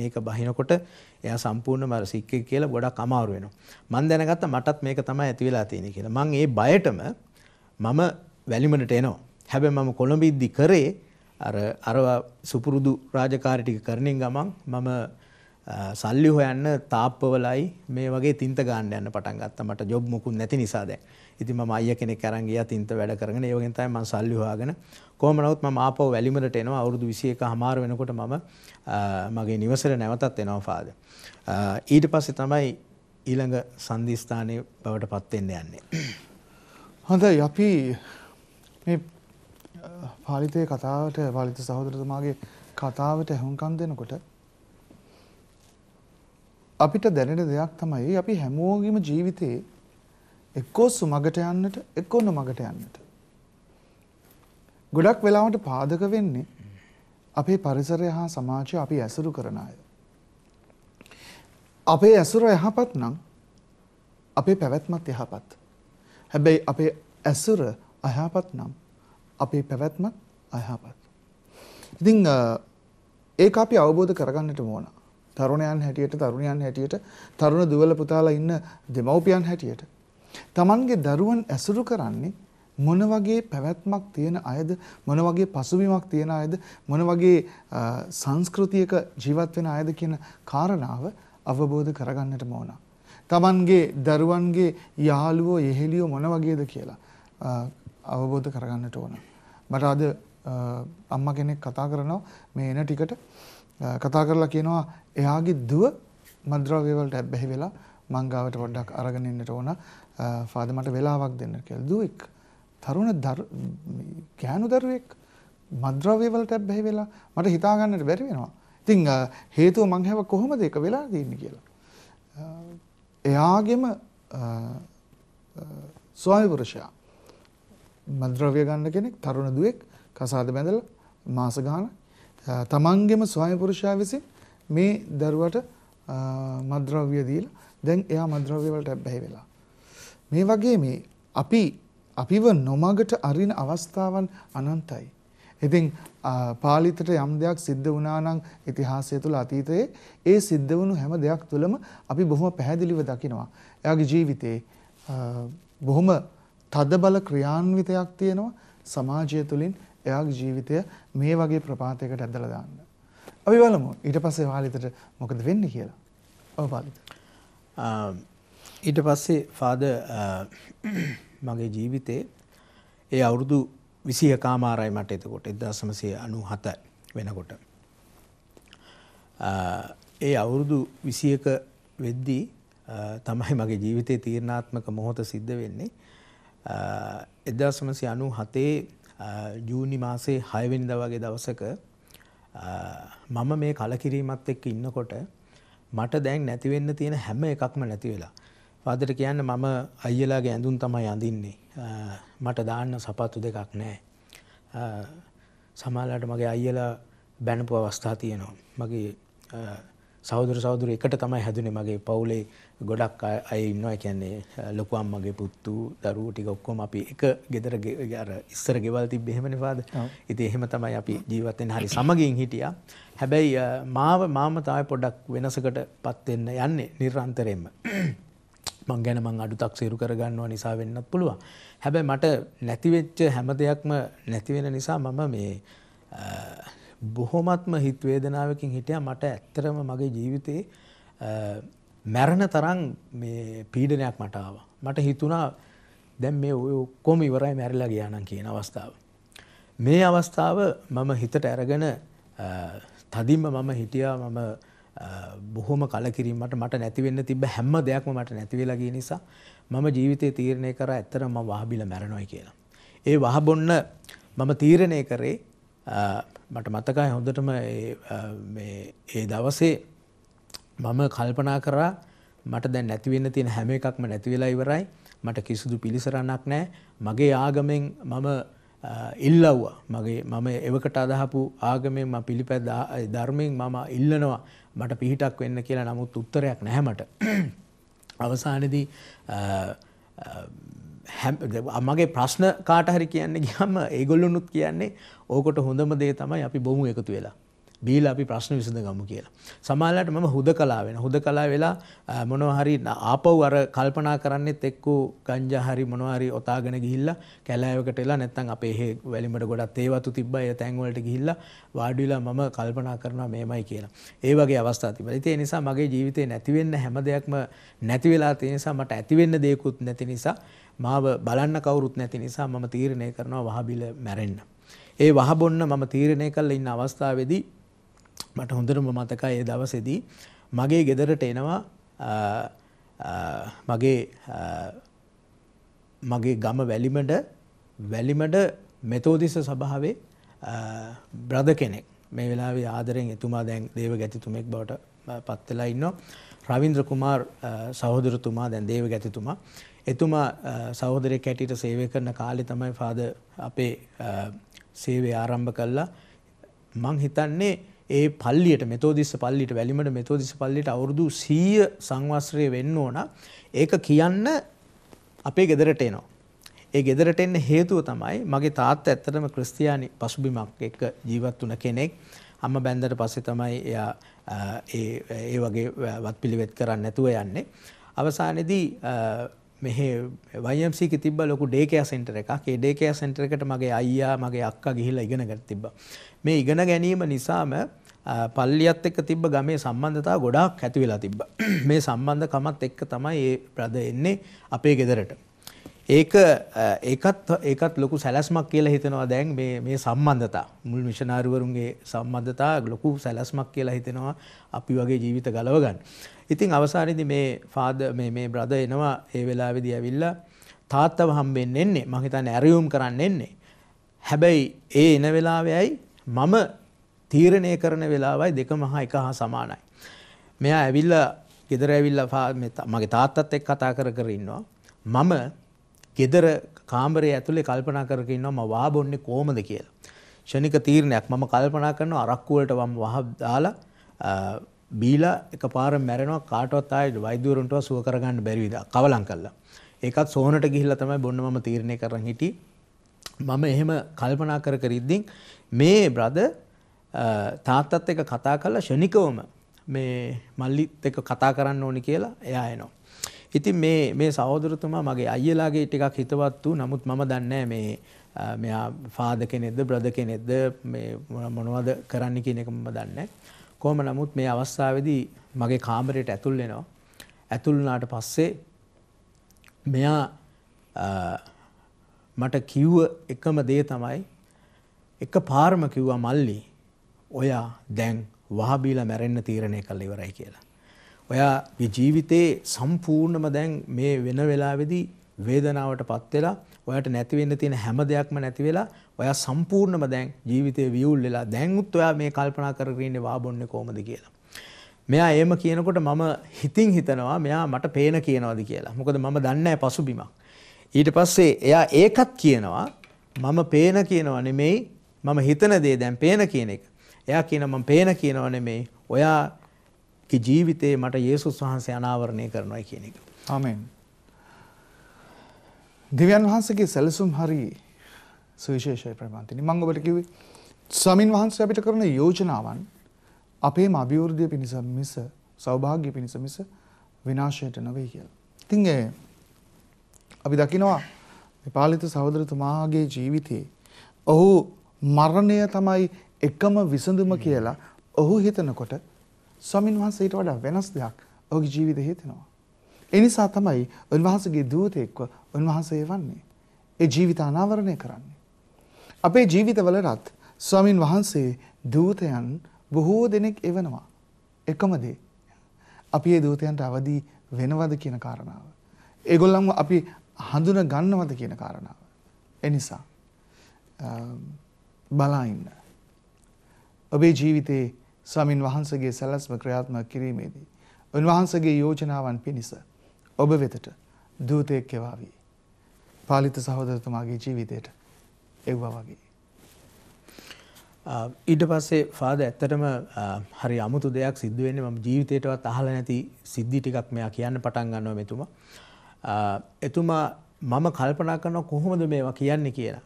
මේක බහිනකොට එයා සම්පූර්ණම අර සික් එක කියලා ගොඩක් අමාරු වෙනවා. මං දැනගත්තා මටත් මේක තමයි ඇති වෙලා තියෙන්නේ කියලා. මං ඒ බයටම මම වැලිමඩට එනවා. හැබැයි මම කොළඹින්දි කරේ අර අරව සුපුරුදු රාජකාරි ටික කරනින් ගමන් මම සල්ලි හොයන්න තාප්පවලයි මේ වගේ තින්ත ගන්න යන්න පටන් ගත්තා මට ජොබ් මොකුත් නැති නිසා දැන්. ඉතින් මම අයියා කෙනෙක් අරන් ගියා තින්ත වැඩ කරගෙන ඒ වගේ තමයි මම සල්ලි හොයාගෙන කොහොම නමුත් මම ආපහු වැලිමලට එනවා අවුරුදු 21 හමාර වෙනකොට මම මගේ නිවසට නැවතත් එනවා ෆාදර්. ඊට පස්සේ තමයි ඊළඟ සංධිස්ථානයේ බවට පත් වෙන්න යන්නේ. හොඳයි අපි මේ පාලිතයේ කතාවට පාලිත සහෝදරතුමාගේ කතාවට ඇහුම්කන් දෙනකොට අපිට දැනෙන දෙයක් තමයි අපි හැමෝගෙම ජීවිතේ එක්කෝ සුමගට යන්නට එක්කෝ නොමගට යන්නට. ගොඩක් වෙලාවට පාදක වෙන්නේ අපේ පරිසරය හා සමාජය අපි ඇසුරු කරන අය. අපේ ඇසුර යහපත් නම් අපේ පැවැත්මත් යහපත්. හැබැයි අපේ ඇසුර අයහපත් නම් අපේ පැවැත්මත් අයහපත්. ඉතින් ඒක අපි අවබෝධ කරගන්නට ඕන. තරුණයන් හැටියට තරුණයන් හැටියට තරුණ දුවල පුතාලා ඉන්න දෙමව්පියන් හැටියට තමන්ගේ දරුවන් ඇසුරු කරන්නේ මොන වගේ පැවැත්මක් තියෙන අයද මොන වගේ පසුබිමක් තියෙන අයද මොන වගේ සංස්කෘතියක ජීවත් වෙන අයද කියන කාරණාව අවබෝධ කරගන්නට ඕන. තමන්ගේ දරුවන්ගේ යාළුවෝ යෙහෙළියෝ මොන වගේද කියලා අවබෝධ කරගන්නට ඕන. මට අද අම්මා කෙනෙක් කතා කරනවා මේ එන ටිකට කතා කරලා කියනවා එයාගේ දුව මද්‍රව්‍ය වලට ඇබ්බැහි වෙලා මං ගාවට පොඩ්ඩක් අරගෙන ඉන්නට ඕන ෆාදර් මට වෙලාවක් දෙන්න කියලා දුවෙක් තරුණ ගෑනු දරුවෙක් මද්‍රව්‍ය වලට ඇබ්බැහි වෙලා මට හිතා ගන්නට බැරි වෙනවා. ඉතින් හේතුව මං හැව කොහොමද ඒක වෙලා තියෙන්නේ කියලා. එයාගෙම ස්වාමි පුරුෂයා මද්‍රව්‍ය ගන්න කෙනෙක් තරුණ දුවෙක් කසාද බැඳලා මාස ගාන තමන්ගෙම ස්වාමි පුරුෂයා විසින් මේ දරුවට මද්‍රව්‍ය දීලා දැන් එයා මද්‍රව්‍ය වලට ඇබ්බැහි වෙලා මේ වගේ මේ අපි අපිව නොමගට අරින අවස්ථාවන් අනන්තයි. ඉතින් පාලිතට යම් දෙයක් සිද්ධ වුණා නම් ඉතිහාසය තුළ අතීතයේ ඒ සිද්ධ වුණු හැම දෙයක් තුළම අපි බොහොම පැහැදිලිව දකිනවා. එයාගේ ජීවිතේ බොහොම තදබල ක්‍රියාන්විතයක් තියෙනවා සමාජය තුළින් එයාගේ ජීවිතය මේ වගේ ප්‍රපාතයකට ඇදලා දාන්න. අපි බලමු ඊට පස්සේ වාලිතට මොකද වෙන්නේ කියලා. ඔව් වාලිත. ඊට පස්සේ ෆාද මගේ ජීවිතේ ඒ අවුරුදු 20 කාමාරයි මට එතකොට 1997 වෙනකොට. ඒ අවුරුදු 21 වෙද්දී තමයි මගේ ජීවිතේ තීරණාත්මක මොහොත සිද්ධ වෙන්නේ. එදදාසමසි අනු හතේ ජූනි මාසේ හයවෙනිද වගේ දවසක මම මේ කලකිරීමත් එක්ක ඉන්නකොට මට දැන් නැතිවෙන්න තියෙන හැම එකක්ම නැති වෙලා. පාදට කියන්න මම අයියලාගේ ඇඳුම් තමයි අඳින්නේ. මට දාන්න සපත්තු දෙකක් නෑ. සමාලාට මගේ අයියලා බැනපු අවස්ථා තියෙනවා. මගේ සෞදර සෞදුර එකට තමයි හැදුනේ මගේ පවුලේ ගොඩක් අය ඉන්නවා කියන්නේ ලොකු අම්මගේ පුත්තු දරුවෝ ටික ඔක්කොම අපි එක ගෙදර අර ඉස්සර ගෙවල් තිබ්බේ එහෙමනේ ෆාදර්. ඉතින් එහෙම තමයි අපි ජීවත් වෙන්නේ හරි සමගින් හිටියා. හැබැයි මාව මාම තමයි පොඩ්ඩක් වෙනසකටපත් වෙන්න යන්නේ නිර්න්තරයෙන්ම. මං ගැන මං අඩුතක් සේරු කරගන්නවා නිසා වෙන්නත් පුළුවන්. හැබැයි මට නැති වෙච්ච හැම දෙයක්ම නැති වෙන නිසා මම මේ බොහොමත්ම හිත් වේදනාවකින් හිටියා මට ඇත්තරම මගේ ජීවිතේ මැරෙන තරම් මේ පීඩනයක් මට ආවා. මට හිතුණා දැන් මේ ඔය ඔක්කොම ඉවරයි මැරිලා ගියා නම් කියන අවස්ථාව. මේ අවස්ථාව මම හිතට අරගෙන තදින්ම මම හිටියා මම බොහොම කලකිරීමට මට නැති වෙන්න තිබ්බ හැම දෙයක්ම මට නැති වෙලා ගිය නිසා මම ජීවිතේ තීරණය කරා ඇත්තටම මම වහබිල මැරෙනවයි කියලා. ඒ වහබොන්න මම තීරණය කරේ මට මතකයි හොඳටම ඒ දවසේ මම කල්පනා කරා මට දැන් නැතිවෙන්න තියෙන හැම එකක්ම නැතිවෙලා ඉවරයි මට කිසිදු පිළිසරණක් නෑ මගේ ආගමෙන් මම ඉල්ලව්වා මගේ මම එවකට අදහපු ආගමෙන් පිළිපැද ධර්මයෙන් මම ඉල්ලනවා මට පිහිටක් වෙන්න කියලා නමුත් උත්තරයක් නැහැමට අවසානයේදී මගේ ප්‍රශ්න කාට හරි කියන්නේ ගියම ඒගොල්ලොනුත් කියන්නේ ඕකට හොඳම දේ තමයි අපි බොමු එකතු වෙලා බීලා අපි ප්‍රශ්න විසඳ ගමු කියලා. සමාලාට මම හුද කලා වෙන හුද කලා වෙලා මොනවහරි ආපව් අර කල්පනා කරන්නෙත් එක්කු ගංජා හරි මොනවහරි ඔතාගෙන ගිහිල්ලා කැලෑවකට එලා නැත්තම් අපේ එහෙ වැලිමඩ ගොඩක් තේ වතු තිබ්බා ඒ තැන් වලට ගිහිල්ලා වාඩි වෙලා මම කල්පනා කරනවා මේමයි කියලා. ඒ වගේ අවස්ථා තිබුණා. ඉතින් ඒ නිසා මගේ ජීවිතේ නැති වෙන්න හැම දෙයක්ම නැති වෙලා තියෙන නිසා මට ඇති වෙන්න දෙයක්වත් නැති නිසා මාව බලන්න කවුරුත් නැති නිසා මම තීරණය කරනවා වහබිල මැරෙන්න. ඒ වහබොන්න මම තීරණය කළ ඉන්න අවස්ථාවේදී මට හොඳරම මතකයි ඒ දවසේදී මගේ ගෙදරට එනවා මගේ මගේ ගම වැලිමඩ වැලිමඩ මෙතෝදිස සභාවේ බ්‍රධ කෙනෙක් මේ වෙලාවේ ආදරෙන් එතුමා දැන් දේව ගැතිතුමෙක් බවට පත්වෙලා ඉන්න රවින්ද්‍ර කුමාර් සහෝදරතුමා දැන් දේව ගැතිතුමා එතුමා සහෝදරය කැටිට සේවය කරන කාලෙ තමයි ෆාද අපේ සේවේ ආරම්භ කල්ලා මං හිතන්නේ ඒ පල්ලියට මෙතෝදිස්ස පල්ලිට වැලිමට මෙතෝදිස පල්ලිට අවුරුදු සීය සංවස්ත්‍රය වෙන්න ඕන ඒක කියන්න අපේ ගෙදරට එනවා. ඒ ගෙදරට එන්න හේතුව තමයි මගේ තාත්ත ඇත්තටම ක්‍රස්තියානි පසුබිමක් එක්ක ජීවත් වුණ කෙනෙක් අම්ම බැන්දට පස්සේ තමයි එයා ඒ වගේ වත් පිළිවෙත් කරන්න නැතුව යන්නේ. අවසානයේදී මෙහෙ වයම්සික තිබ්බ ලොකු ඩේකයා සෙන්ටර් එකක්. ඒ ඩේකයා සෙන්ටර් එකට මගේ අයියා මගේ අක්කා ගිහිල්ලා ඉගෙන ගන්න තිබ්බා. මේ ඉගෙන ගැනීම නිසාම පල්ලියත් එක්ක තිබ්බ ගමේ සම්බන්ධතාව ගොඩාක් ඇති වෙලා තිබ්බා. මේ සම්බන්ධකමත් එක්ක තමයි ඒ බ්‍රදර් එන්නේ අපේ ගෙදරට. ඒක ඒකත් ඒකත් ලොකු සැලැස්මක් කියලා හිතනවා දැන් මේ මේ සම්බන්ධතා මුල් මිෂනාරිවරුන්ගේ සම්බන්ධතා ලොකු සැලැස්මක් කියලා හිතෙනවා අපි වගේ ජීවිත ගලව ගන්න. ඉතින් අවසානයේදී මේ ෆාද මේ මේ බ්‍රදර් එනවා ඒ වෙලාවේදී ඇවිල්ලා තාත්තව හම්බෙන්න එන්නේ මම හිතන්නේ ඇරියුම් කරන්න එන්නේ. හැබැයි ඒ එන වෙලාවෙයි මම තීරණය කරන වෙලාවයි දෙකම හා එක හා සමානයි. මෙයා ඇවිල්ලා ගෙදර ඇවිල්ලා මගේ තාත්තත් එක්ක කතා කර කර ඉන්නවා. මම ගෙදර කාමරය ඇතුළේ කල්පනා කරකින් නොම වාබොන්නේ කෝමද කියලා. ෂණික තීරණයක් මම කල්පනා කරන අරක්කුවලට වම් වහ දාලා බීලා එක පාර මැරෙනවා කාටවත් ආයෙ වෛද්‍යවරුන්ට සුව කරගන්න බැරි විදිහ කවලම් කළා. ඒකත් සෝනට ගිහිල්ලා තමයි බොන්න මම තීරණය කරන් හිටියේ. මම එහෙම කල්පනා කර කර ඉද්දී මේ බ්‍රදර් තාත්තත් එක්ක කතා කරලා ෂණිකවම මේ මල්ලිත් එක්ක කතා කරන්න ඕනි කියලා එයා එනවා. ඉතින් මේ මේ සහෝදරතුමා මගේ අයියලාගේ ටිකක් හිතවත් වූ නමුත් මම දන්නේ මේ මෙයා ෆාද කෙනෙක්ද බ්‍රද කෙනෙක්ද මේ මොනවද කරන්න කියන එක මම දන්නේ කොහොම නමුත් මේ අවස්ථාවේදී මගේ කාමරයට ඇතුල් වෙනවා ඇතුල් වුණාට පස්සේ මෙයා මට කිව්ව එකම දේ තමයි එක පාරම කිව්වා මල්ලි ඔයා දැන් වහබීලා මැරෙන්න තීරණය කළ ඉවරයි කියලා ඔයාගේ ජීවිතේ සම්පූර්ණම දැන් මේ වෙන වෙලාවේදී වේදනාවට පත් වෙලා ඔයාට නැති වෙන්න තියෙන හැම දෙයක්ම නැති වෙලා ඔයා සම්පූර්ණම දැන් ජීවිතේ වියුල් වෙලා දැන් උත් ඔයා මේ කල්පනා කරගෙන ඉන්නේ වාබොන්නේ කොහොමද කියලා. මෙයා එහෙම කියනකොට මම හිතින් හිතනවා මෙයා මට පේන කියනවාද කියලා. මොකද මම දන්නේ නැහැ පසුබිමක්. ඊට පස්සේ එයා ඒකත් කියනවා මම පේන කියනවා නෙමෙයි මම හිතන දේ දැන් පේන කියන එක. එයා කියනවා මම පේන කියනවා නෙමෙයි ඔයා ජීවිතේ මට යේසුස් වහන්සේ අනාවරණය කරනවා කියන එක. ආමෙන්. දිව්‍යන් වහන්සේගේ සැලසුම් හරි සුවිශේෂයි ප්‍රමාන්තිනි. මම ඔබට කිව්වේ ස්වාමින් වහන්සේ අපිට කරන යෝජනාවන් අපේම අභිවෘද්ධිය පිණිස මිස සෞභාග්‍ය පිණිස මිස විනාශයට නොවේ කියලා. ඉතින් ඒ අපි දකිනවා මේ පාලිත සහෝදරතුමාගේ ජීවිතේ ඔහු මරණය තමයි එකම විසඳුම කියලා ඔහු හිතනකොට ස්වාමින් වහන්සේට වඩා වෙනස් දෙයක් ඔහුගේ ජීවිතේ හිතෙනවා. ඒ නිසා තමයි උන්වහන්සේගේ දූතෙක්ව උන්වහන්සේ වන්නේ. ඒ ජීවිත අනාවරණය කරන්නේ. අපේ ජීවිතවලටත් ස්වාමින් වහන්සේ දූතයන් බොහෝ දෙනෙක් එවනවා. එකම දේ. අපි ඒ දූතයන්ට අවදි වෙනවද කියන කාරණාව. ඒගොල්ලන්ව අපි හඳුන ගන්නවද කියන කාරණාව. එනිසා බලා ඉන්න. ඔබේ ජීවිතේ ස්වාමින් වහන්සගේ සැලැස්ම ක්‍රියාත්මක කිරීමේදී උන්වහන්සගේ යෝජනාවන් පිණිස ඔබ වෙතට දූතයෙක් කෙවා වී පාලිත සහෝදරතුමාගේ ජීවිතයට එව්වා වගේ. ඊට පස්සේ ෆාද ඇත්තටම හරි අමුතු දෙයක් සිද්ධ වෙන්නේ මම ජීවිතේටවත් අහලා නැති සිද්ධි ටිකක් මෙයා කියන්න පටන් ගන්නවා මෙතුමා. එතුමා මම කල්පනා කරනවා කොහොමද මේවා කියන්නේ කියලා.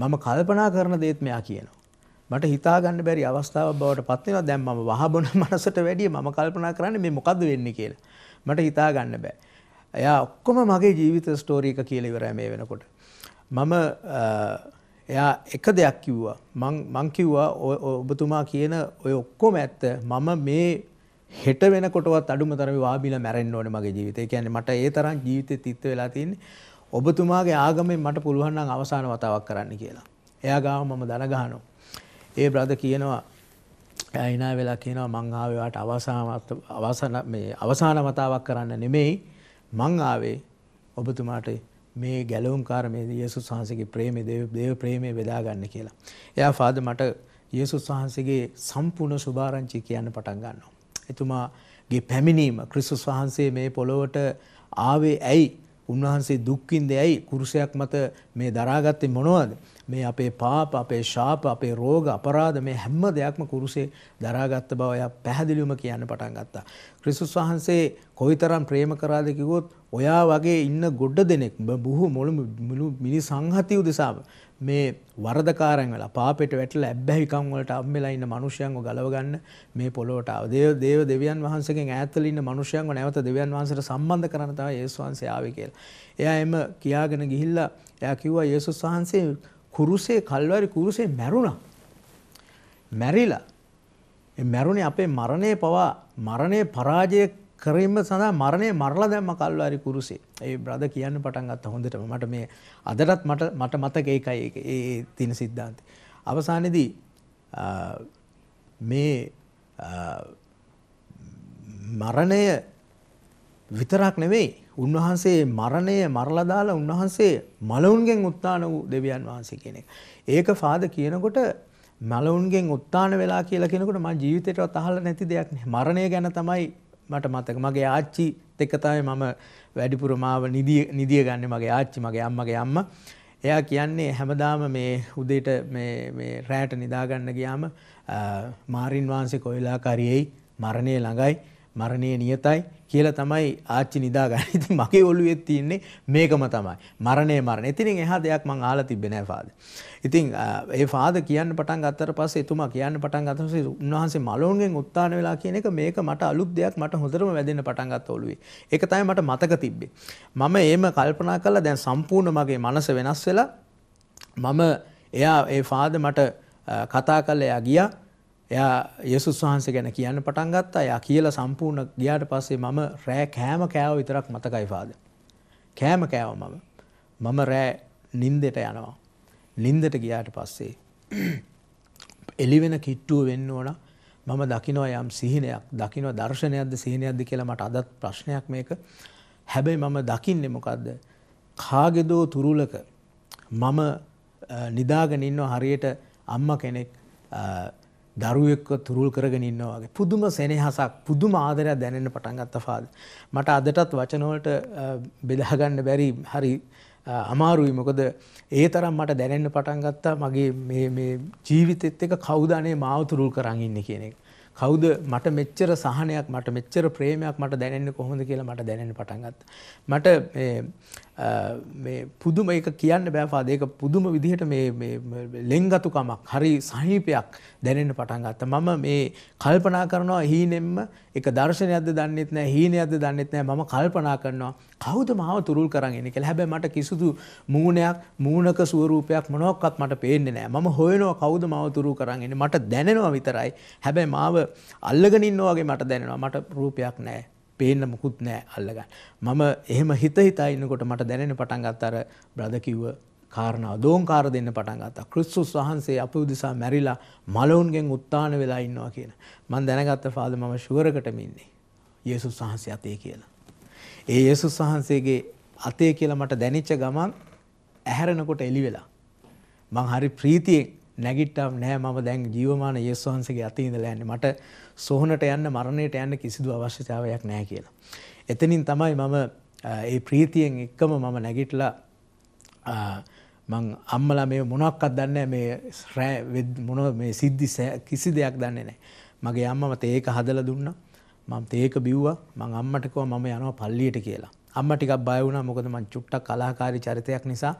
මම කල්පනා කරන දේත් මෙයා කියනවා. මට හිතාගන්න බැරි අවස්ථාවක් බවට පත් වෙනවා දැන් මම වහබොන මනසට වැඩිය මම කල්පනා කරන්නේ මේ මොකද්ද වෙන්නේ කියලා මට හිතාගන්න බෑ එයා ඔක්කොම මගේ ජීවිත ස්ටෝරි එක කියලා ඉවරයි මේ වෙනකොට මම එයා එක දෙයක් කිව්වා මං මං කිව්වා ඔබතුමා කියන ඔය ඔක්කොම ඇත්ත මම මේ හෙට වෙනකොටවත් අඩුම තරමේ වාබිලා මැරෙන්න ඕනේ මගේ ජීවිතේ. ඒ කියන්නේ මට ඒ තරම් ජීවිතේ තිත්ත වෙලා තින්නේ. ඔබතුමාගේ ආගමෙන් මට පුළුවන් නම් අවසාන වතාවක් කරන්න කියලා. එයා ගාව මම දන ගහනවා. ඒ බ්‍රද කියනවා ඇයිනා වෙලා කියනවා මං ආවේ වාට අවසාන මේ අවසාන වතාවක් කරන්න නෙමෙයි මං ආවේ ඔබතුමාට මේ ගැලවුම්කාර මේ යේසුස් වහන්සේගේ ප්‍රේමය දේව ප්‍රේමය බෙදා ගන්න කියලා. එයා ෆාද මට යේසුස් වහන්සේගේ සම්පූර්ණ සුභාරංචි කියන්න පටන් ගන්නවා. එතුමාගේ පැමිණීම ක්‍රිස්තුස් වහන්සේ මේ පොළොවට ආවේ ඇයි? උන්වහන්සේ දුක්ඛින්ද ඇයි? කුරුසයක් මත මේ දරාගත්තේ මොනවද? මේ අපේ පාප අපේ ශාප අපේ රෝග අපරාධ මේ හැම දෙයක්ම කුරුසේ දරාගත්ත බව එයා පැහැදිලිවම කියන්න පටන් ගත්තා. ක්‍රිස්තුස් වහන්සේ කොයිතරම් ප්‍රේම කරාද කිව්වොත් ඔයා වගේ ඉන්න ගොඩ දෙනෙක් බොහෝ මුළු මුළු මිනිස් සංහතිය උදෙසාම මේ වරදකාරයන් වෙලා පාපෙට වැටලා ඇබ්බැහිකම් වලට අම්මෙලා ඉන්න මිනිස්යන්ව ගලව ගන්න මේ පොළොවට ආව. දේව දේව දෙවියන් වහන්සේගෙන් ඈත් වෙලා ඉන්න මිනිස්යන්ව නැවත දෙවියන් වහන්සේට සම්බන්ධ කරන්න තමයි යේසුස් වහන්සේ ආවේ කියලා. එයා එම කියාගෙන ගිහිල්ලා එයා කිව්වා යේසුස් වහන්සේ කුරුසේ කල්වරි කුරුසේ මැරුණා. මැරිලා මැරුණේ අපේ මරණය පවා මරණය පරාජය කිරීම සඳහා මරණය මරලා දැම්ම කල්වාරි කුරුසේ. ඒ බ්‍රද කියන්න පටන් ගත්තා හොඳටම. මට මේ අදටත් මට මට මතක ඒකයි ඒ තින සිද්ධාන්තය. අවසානයේදී මේ මරණය විතරක් නෙවෙයි උන්වහන්සේ මරණය මරලා දාලා උන්වහන්සේ මලවුන්ගෙන් උත්තාන වූ දෙවියන් වහන්සේ කියන එක. ඒක ෆාද කියනකොට මලවුන්ගෙන් උත්තාන වෙලා කියලා කෙනකට ම ජීවිතයටත් අහල නැති දෙයක් මරණය ගැන තමයි මට මතක මගේ ආච්චි තෙකතයි මම වැඩිපුරමාව නිදිය ගන්න මගේ ආච්චි මගේ අම්මගේ අම්ම එයා කියන්නේ හැමදාම මේ උදේට රෑට නිදාගන්න ගියාම මාරින් වහන්සේ කොයිලා කරියෙයි මරණය ළඟයි මරණය නියතයි කියලා තමයි ආච්චි නිදාගන්නේ. ඉතින් මගේ ඔළුවේ තියෙන්නේ මේකම තමයි. මරණය මරණ. ඉතින් එහා දෙයක් මං අහලා තිබ්බේ නෑ ෆාදර්. ඉතින් ඒ ෆාදර් කියන්න පටන් ගත්තට පස්සේ එතුමා කියන්න පටන් ගත්තා පස්සේ උන්වහන්සේ මලෝන්ගෙන් උත්තාන වෙලා කියන එක මේක මට අලුත් දෙයක් මට හොඳටම වැදෙන්න පටන් ගත්ත ඔළුවේ. ඒක තමයි මට මතක තිබ්බේ. මම එහෙම කල්පනා කළා දැන් සම්පූර්ණ මගේ මනස වෙනස් වෙලා මම එයා ඒ ෆාදර් මට කතා කළා එයා ගියා එයා යෙසුස් වහන්සේ ගැන කියන්න පටන් ගත්තා යා කියලා සම්පූර්ණ ගියාට පස්සේ මම රෑ කෑම කෑව විතරක් මතකයි ෆාද. කෑම කෑව මම. මම රෑ නින්දෙට යනවා. නින්දට ගියාට පස්සේ එලිවෙන කිට්ටුව වෙන්න ඕන මම දකිනවා යම් සිහිනයක් දකිනවා දර්ශනයක්ද සිහිනයක්ද කියලා මට අදත් ප්‍රශ්නයක් මේක. හැබැයි මම දකින්නේ මොකද්ද? කාගෙදෝ තුරුලක මම නිදාගෙන ඉන්නව හරියට අම්මා කෙනෙක් දරුවෙක්ව තුරුල් කරගෙන ඉන්නවාගේ පුදුම සෙනෙහසක් පුදුම ආදරයක් දැනෙන්න පටන් ගත්ත ෆාද. මට අදටත් වචනවලට බෙදාගන්න බැරි හරි අමාරුයි මොකද ඒ තරම් මට දැනෙන්න පටන් ගත්තා මගේ මේ ජීවිතෙත් එක කවුදානේ මාව තුරුල් කරන් ඉන්න කියන එක. කවුද මට මෙච්චර සහනයක් මට මෙච්චර ප්‍රේමයක් මට දැනෙන්නේ කොහොමද කියලා මට දැනෙන්න පටන් ගත්තා. මට පුදුම එක කියන්න බෑපාද ඒක පුදුම විදිහට ලෙංගතුකමක් හරි සහිපයක් දැනෙන්න පටන් ගත්ත මම මේ කල්පනා කරනවා හීනෙම්ම එක දර්ශනයක්ද දන්නෙත් නෑ හීනයක්ද දන්නෙත් නෑ මම කල්පනා කරනවා කවුද මාව තුරුල් කරගෙන කියලා හැබැයි මට කිසිදු මූණයක් මූණක ස්වරූපයක් මොනක්වත් මට පේන්නේ නෑ මම හොයනවා කවුද මාව තුරුල් කරගෙන මට දැනෙනවා විතරයි හැබැයි මාව අල්ලගෙන ඉන්නවා වගේ මට දැනෙනවා මට රූපයක් නෑ පේන්න මුකුත් නෑ අල්ලගන්න. මම එහෙම හිත හිතා ඉන්නකොට මට දැනෙන පටන් ගත්ත අර බ්‍රද කිව්ව කාරණාව දෝංකාර දෙන්න පටන් ගත්තා. ක්‍රිස්තුස් වහන්සේ අප උදෙසා මැරිලා මලවුන්ගෙන් උත්තාන වෙලා ඉන්නවා කියන. මම දැනගත්ත ෆාදර් මම ෂුවරකටම ඉන්නේ. යේසුස් වහන්සේ අතේ කියලා. ඒ යේසුස් වහන්සේගේ අතේ කියලා මට දැනෙච්ච ගමන් ඇහැරෙනකොට එලි වෙලා මං හරි ප්‍රීතියෙන් නැගිට්ටම් නෑ මම දැන් ජීවමාන යේසු වහන්සේගේ අතේ ඉඳලා යන්නේ මට සෝහනට යන්න මරණයට යන්න කිසිදු අවශ්‍යතාවයක් නෑ කියලා. එතනින් තමයි මම ඒ ප්‍රීතියෙන් එක්කම මම නැගිටලා මං අම්මලා මේ මොනක්වත් දන්නේ මේ රෑ මොන මේ සිද්ධි කිසි දෙයක් දන්නේ නැහැ. මගේ අම්මම තේක හදලා දුන්නා. මම තේක බිව්වා. මං අම්මට කිව්වා මම යනවා පල්ලියට කියලා. අම්මා ටිකක් බය වුණා මොකද මං චුට්ටක් කලාකාරී චරිතයක් නිසා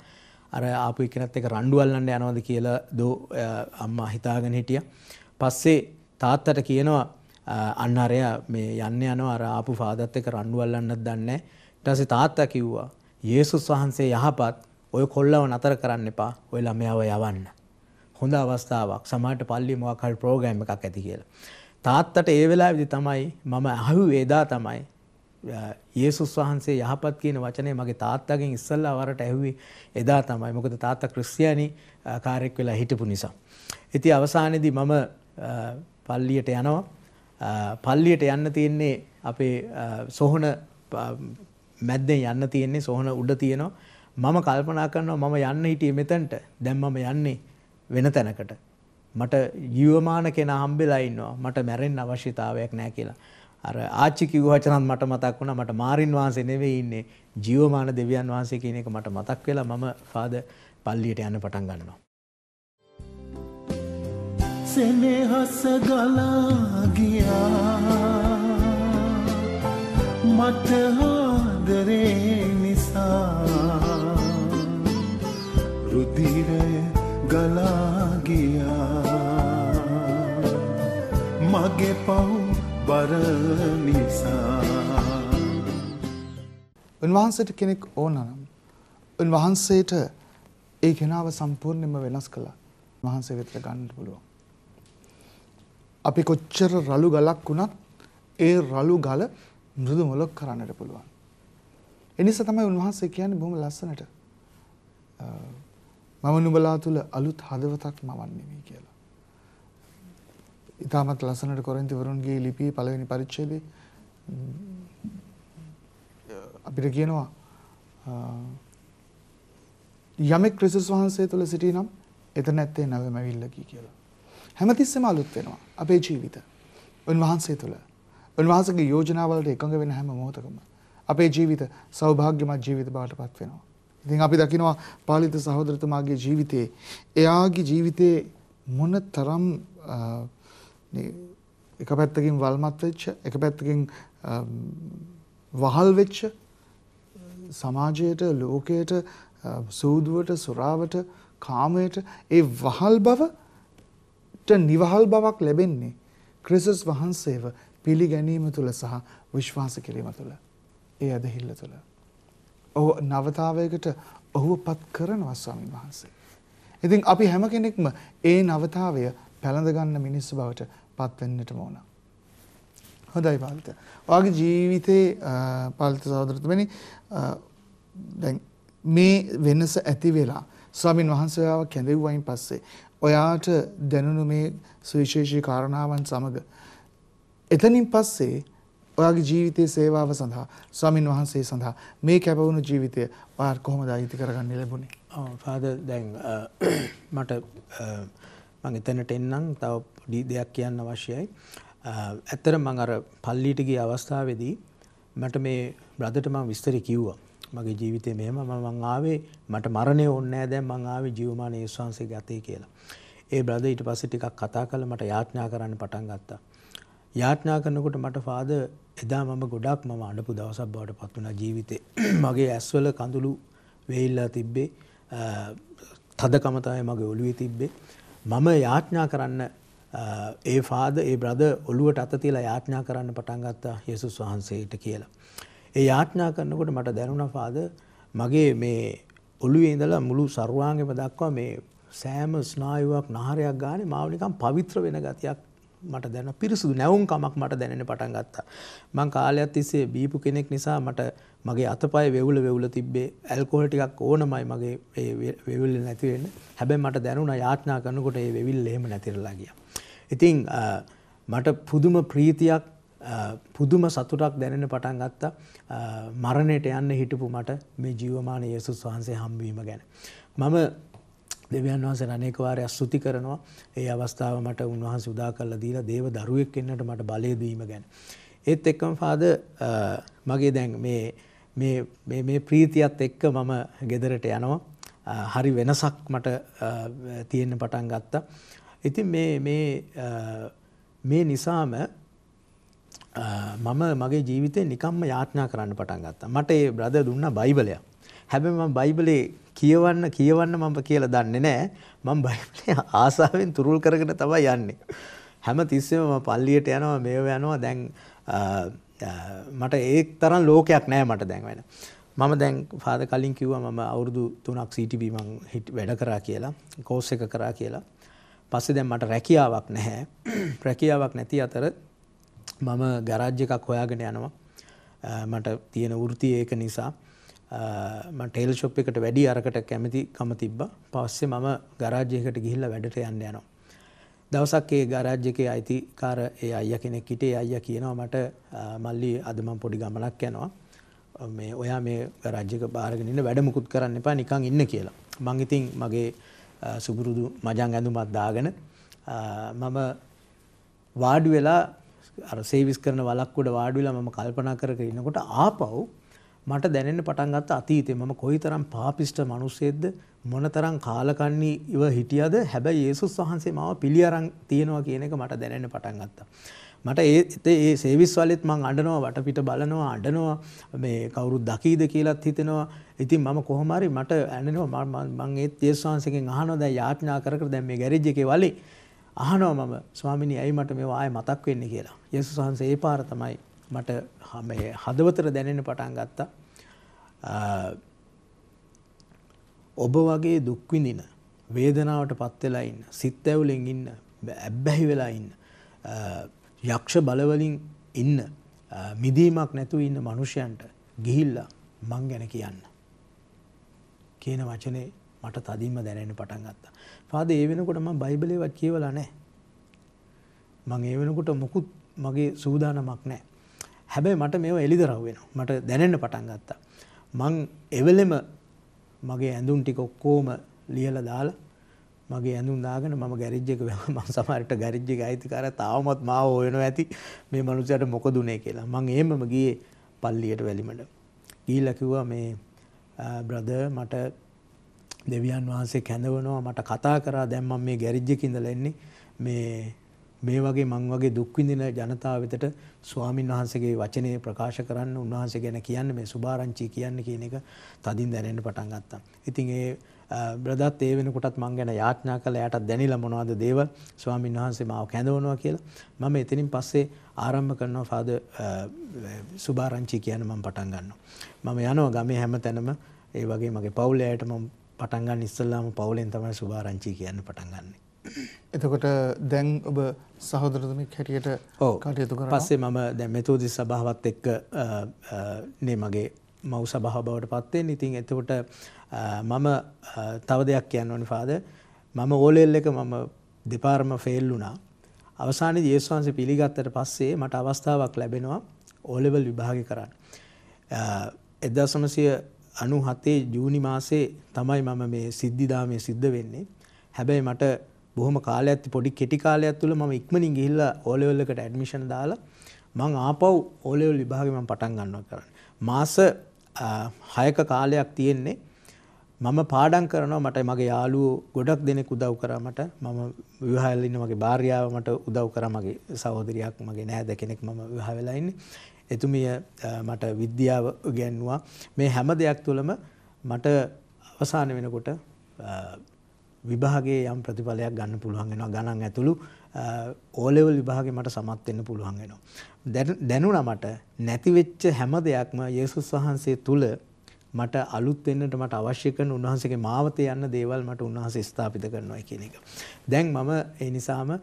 අර ආපු එකනත් එක රණ්ඩුවල්ලන්න යනවද කියලා දෝ අම්මා හිතාගෙන හිටිය. පස්සේ තාත්තට කියනවා අන්නරයා මේ යන්න යන අර ආපු ෆාදත් එක රණ්ඩුවල්ලන්නත් දන්නේ. ඊටසේ තාත්තා කිව්වා යේසුස් වහන්සේ යහපත් ඔය කොල්ලව නතර කරන්න එපා ඔය ළමයාව යවන්න. හොඳ අවස්ථාවක් සමහරට පල්ලි මොකක් හරි ප්‍රෝග්‍රෑම් එකක් ඇති කියලා. තාත්තට ඒ වෙලාවේදී තමයි මම අහුවේ එදා තමයි යේසුස් වහන්සේ යහපත් කියන වචනේ මගේ තාත්තගෙන් ඉස්සල්ලා වරට ඇහුවේ එදා තමයි. මොකද තාත්තා ක්‍රිස්තියානි කාර්යයක් වෙලා හිටපු නිසා. ඉතින් අවසානයේදී මම පල්ලියට යනවා. පල්ලියට යන්න තියෙන්නේ අපේ සොහන මැද්දෙන් යන්න තියෙන්නේ සොහන උඩ තියෙනවා. මම කල්පනා කරනවා මම යන්න හිටියේ මෙතනට. දැන් මම යන්නේ වෙන තැනකට. මට ජීවමාන කෙනා හම්බෙලා ඉන්නවා. මට මැරෙන්න අවශ්‍යතාවයක් නැහැ කියලා. අර ආච්චි කිව්ව වචනත් මට මතක් වුණා මට මාරින් වහන්සේ නෙවෙයි ඉන්නේ ජීවමාන දෙවියන් වහන්සේ කියන එක මට මතක් වෙලා මම ෆාද පල්ලියට යන්න පටන් ගන්නවා. සෙනෙහස ගලා ගියා මට ආදරේ නිසා රුධිරය ගලා ගියා මගේ පවුල් බර නිසා උන්වහන්සේට කෙනෙක් ඕන නම් උන්වහන්සේට ඒ කෙනාව සම්පූර්ණයෙන්ම වෙනස් කළා. වහන්සේ වෙත ගන්න පුළුවන්. අපි කොච්චර රළු ගලක් වුණත් ඒ රළු ගල මෘදු මොලොක් කරන්නට පුළුවන්. ඒ නිසා තමයි උන්වහන්සේ කියන්නේ බොහොම ලස්සනට මම නුඹලා තුල අලුත් හදවතක් මවන්නේ කියලා. ඉතාමත් ලස්සනට කොරින්තිවරුන්ගේ ලිපියේ පළවෙනි පරිච්ඡේදයේ අපිට කියනවා යමෙක් ක්‍රිස්තුස් වහන්සේ තුළ සිටිනම් එතන ඇත්තේ නැවම ඇවිල්ලකි කියලා. හැමතිස්සෙම අලුත් වෙනවා අපේ ජීවිත. උන්වහන්සේ තුළ. උන්වහන්සේගේ යෝජනාවලට එකඟ වෙන හැම මොහොතකම අපේ ජීවිත සෞභාග්‍යමත් ජීවිත බවට පත් වෙනවා. ඉතින් අපි දකිනවා පාලිත සහෝදරතුමාගේ ජීවිතයේ එයාගේ ජීවිතයේ මොන තරම් එක පැත්තකින් වල්මත් වෙච්ච එක පැත්තකින් වහල් වෙච්ච සමාජයට ලෝකයට සූදුවට සුරාවට කාමයට ඒ වහල් බවට නිවහල් බවක් ලැබෙන්නේ ක්‍රිසස් වහන්සේව පිළිගැනීම තුළ සහ විශ්වාස කිරීම තුළ ඒ ඇදහිල්ල තුළ. ඔහු නවතාවයකට ඔහුව පත් කරනවා ස්වාමීන් වහන්සේ. ඉතින් අපි හැම කෙනෙක්ම ඒ නවතාවය පැළඳගන්න මිනිස්ස බවට පත් වෙන්නටම ඕන. හොඳයි පාලිත. ඔයාගේ ජීවිතේ පාලිත සහෝදරතුමනි දැන් මේ වෙනස ඇති වෙලා ස්වාමින් වහන්සේ ඔයාව කැඳෙව්වයින් පස්සේ ඔයාට දැනුණු මේ සුවිශේෂී කාරණාවන් සමග එතනින් පස්සේ ඔයාගේ ජීවිතයේ සේවාව සඳහා ස්වාමින් වහන්සේ සඳහා මේ කැපවුණු ජීවිතය ඔයා කොහොමද අයිති කරගන්න ලැබුණේ? ආ ෆාදර් දැන් මට මං එතනට එන්නම් තව පොඩි දෙයක් කියන්න අවශ්‍යයි. ඇත්තට මං අර පල්ලියට ගිය අවස්ථාවේදී මට මේ බ්‍රදට මං විස්තර කිව්වා. මගේ ජීවිතේ මෙහෙම මං ආවේ මට මරණය ඕනේ නැහැ දැන් මං ආවේ ජීවමාන යේසුස් වහන්සේගේ අතේ කියලා. ඒ බ්‍රද ඊට පස්සේ ටිකක් කතා කරලා මට යාඥා කරන්න පටන් ගත්තා. යාඥා කරනකොට මට ෆාදර් එදා මම ගොඩක් මම අඬපු දවසක් බවට පත් වුණා ජීවිතේ. මගේ ඇස්වල කඳුළු වෙහිලා තිබ්බේ. තදකම තමයි මගේ ඔළුවේ තිබ්බේ. මම යාඥා කරන්න ඒ ෆාද ඒ බ්‍රද ඔළුවට අතතිලා යාඥා කරන්න පටන්ගත්තා යෙසුස් වහන්සේට කියලා. ඒ යාඥා කරනකොට මට දැනුණ ෆාද මගේ මේ ඔළුවේ ඉඳලා මුළු සර්වාංගෙම දක්වා මේ සෑම ස්නායුවක් නහරයක් ගානේ මාව නිකන් පවිත්‍ර වෙන ගතියක් මට දැන පිරිසුදු නැවුම් කමක් මට දැනෙන පටන් ගත්තා. මං කාලයක් තිස්සේ බීපු කෙනෙක් නිසා මට මගේ අතපය වෙවුල වෙවුල තිබ්බේ ඇල්කොහොල් ටිකක් ඕනමයි මගේ ඒ වෙවුල නැති වෙන්න. හැබැයි මට දැනුණා යාඥා කරනකොට ඒ වෙවිල් එහෙම නැතිරලා ගියා. ඉතින් මට පුදුම ප්‍රීතියක් පුදුම සතුටක් දැනෙන පටන් ගත්තා මරණයට යන්න හිටපු මට මේ ජීවමාන යේසුස් වහන්සේ හම්බවීම ගැන. මම දෙවියන් වහස අනේකවාරය ස්තුති කරනවා ඒ අවස්ථාව මට උන්වහන් සුදා කල්ල දීලා දේව දරුවෙක් එන්නට මට බලයදීම ගැන. ඒත් එක්කම පාද මගේ දැන් මේ ප්‍රීතියත් එක්ක මම ගෙදරට යනවා හරි වෙනසක් මට තියෙන්න පටන් ගත්තා. ඉතින් මේ නිසාම මම මගේ ජීවිතය නිකම්ම යාඥා කරන්න පටන් ගත්තා මට ඒ බ්‍රද දුන්න බයිබලයක් හැබැ බයිබලේ කියවන්න කියවන්න මම කියලා දන්නේ නැහැ. මම බයිබලේ ආසාවෙන් තුරුල් කරගෙන තමයි යන්නේ. හැම තිස්සෙම මම පල්ලියට යනවා මේව යනවා දැන් මට ඒ තරම් ලෝකයක් නැහැ මට දැන් වෙන. මම දැන් ෆාද කලින් කිව්වා මම අවුරුදු 3ක් CTB මං වැඩ කරා කියලා, කෝස් එක කරා කියලා. පස්සේ දැන් මට රැකියාවක් නැහැ. රැකියාවක් නැති අතර මම ගරාජ් එකක් හොයාගෙන යනවා. මට තියෙන වෘත්තිය ඒක නිසා. ටේල් ශොප් එකට වැඩි අරකට කැමති කම තිබ්බා පස්සේ මම ගරාජයකට ගිහිල්ල වැඩට යන්න යනවා. දවසක් ඒ ගරාජ්‍යකේ අයිතිකාර ඒ අය කෙනෙක් හිටේ අය කියනවා මට මල්ලි අදමම් පොඩි ගමනක් යනවා මේ ඔයා මේ ගරාජ්‍යක භාරගෙනන්න වැඩමුකුත් කරන්න එපා නිකං ඉන්න කියලා. මං ඉතින් මගේ සුබුරුදු මජන් ඇඳුමත් දාගෙන මම වාඩු වෙලා සේවිස් කරන වලක්කොට වාඩුවෙලා මම කල්පනා කර ඉන්නකොට ආපව් මට දැනෙන්න පටන් ගත්ත අතීතේ මම කොයිතරම් පාපිෂ්ඨ මිනිසෙක්ද මොනතරම් කාලකන්ණී ඉව හිටියද හැබැයි යේසුස් වහන්සේ මාව පිළි අරන් තියෙනවා කියන එක මට දැනෙන්න පටන් ගත්තා. මට ඒ ඒ සේවිස් වලෙත් මං අඬනවා වටපිට බලනවා අඬනවා මේ කවුරුත් දකීද කියලාත් හිතෙනවා. ඉතින් මම කොහොම හරි මට ඇඬෙනවා මං ඒත් යේසුස් වහන්සේගෙන් අහනවා දැන් යාඥා කර කර දැන් මේ ගෑරේජ් එකේ වලේ අහනවා මම ස්වාමිනී ඇයි මට මේවා ආයේ මතක් වෙන්නේ කියලා. යේසුස් වහන්සේ ඒ පාර තමයි මට හදවතට දැනෙන පටන් ගත්තා. ඔබ වගේ දුක්විඳින වේදනාවට පත්වෙලා ඉන්න සිත් ඇවුලෙන් ඉන්න ඇබ්බැහි වෙලා ඉන්න යක්ෂ බලවලින් ඉන්න මිදීමක් නැතුව ඉන්න මනුෂයන්ට ගිහිල්ලා මං ගැන කියන්න. කියන වචනේ මට තදින්ම දැනෙන පටන් ගත්තා. පාද ඒ වෙනකොට මම බයිබලේවත් කියවලා නැහැ. මං ඒ වෙනකොට මොකුත් මගේ සූදානමක් නැහැ. හැබැයි මට මේ එලිදරව් වෙන මට දැනෙන්න පටන් ගත්තා. මං එවලෙම මගේ ඇඳුම් ටික ඔක්කෝම ලියල දාලා මගේ ඇඳුම් දාගෙන මම ගැරිජ්ජක මං සමහරට ගැරිජ්ජක අයිතිකාර තාමත් මාව හොයනවා ඇති මේ මනුස්සයාට මොකද උනේ කියලා. මං එහෙමම ගියේ පල්ලියට වැලිමඩ. ගිහිල්ලා කිව්වා මේ බ්‍රදර් මට දෙවියන් වහන්සේ කැඳවනවා මට කතා කරා දැන් මම මේ ගැරිජ්ජක ඉඳලා එන්නේ මේ මේ වගේ මං වගේ දුක් විඳින ජනතාව වෙතට ස්වාමින් වහන්සේගේ වචනේ ප්‍රකාශ කරන්න උන්වහන්සේ ගැන කියන්න මේ සුභාරංචි කියන්න කියන එක තදින් දැනෙන්න පටන් ගත්තා. ඉතින් ඒ බ්‍රදත් ඒ වෙනකොටත් මං ගැන යාඥා කළා එයාට දැනිලා මොනවද දේවල් ස්වාමින් වහන්සේ මාව කැඳවනවා කියලා. මම එතනින් පස්සේ ආරම්භ කරනවා ෆාද සුභාරංචි කියන මම පටන් ගන්නවා. මම යනවා ගමේ හැමතැනම ඒ වගේ මගේ පවුලේ අයට මම පටන් ගන්න ඉස්සෙල්ලාම පවුලෙන් තමයි සුභාරංචි කියන්න පටන් ගන්නේ. එතකොට දැන් ඔබ සහෝදරතුමෙක් හැටියට කටයුතු කරනවා. පස්සේ මම දැන් මෙතෝදි සභාවත් එක්ක නේ මගේ මව් සභාව බවට පත් වෙන්නේ. ඉතින් එතකොට මම තව දෙයක් කියන්න ඕනේ ෆාදර්. මම ඕලෙල් එක මම දෙපාරම ෆේල් වුණා. අවසානයේදී යේසුස් වහන්සේ පිළිගත්තට පස්සේ මට අවස්ථාවක් ලැබෙනවා ඕලෙවල් විභාගය කරන්න. 1997 ජූනි මාසේ තමයි මම මේ සිද්ධිදාමයේ සිද්ධ වෙන්නේ. හැබැයි මට බොහොම කාලයක් පොඩි කෙටි කාලයක් තුළ මම ඉක්මනින් ගිහිල්ලා ඕලෙවල් එකට ඇඩ්මිෂන් දාලා මං ආපහු ඕලෙවල් විභාගේ මම පටන් ගන්නවා කරන්නේ. මාස 6ක කාලයක් තියෙන්නේ මම පාඩම් කරනවා මට මගේ යාළුවෝ ගොඩක් දෙනෙක් උදව් කරා මට මම විවාහයල ඉන්න මගේ භාර්යාව මට උදව් කරා මගේ සහෝදරියක් මගේ නෑද කෙනෙක් මම විවාහ වෙලා ඉන්නේ එතුමිය මට විද්‍යාව ඉගෙනුවා මේ හැම දෙයක් තුළම මට අවසාන වෙනකොට විභාගේ යම් ප්‍රතිඵලයක් ගන්න පුළුවන් වෙනවා ගණන් ඇතුළු ඕලෙවල් විභාගේ මට සමත් වෙන්න පුළුවන් වෙනවා. දැනුණා මට නැති වෙච්ච හැම දෙයක්ම යේසුස් වහන්සේ තුල මට අලුත් වෙන්නට මට අවශ්‍ය කරන උන්වහන්සේගේ මාවතේ යන්න දේවල් මට උන්වහන්සේ ස්ථාපිත කරනවා කියන එක. දැන් මම ඒ නිසාම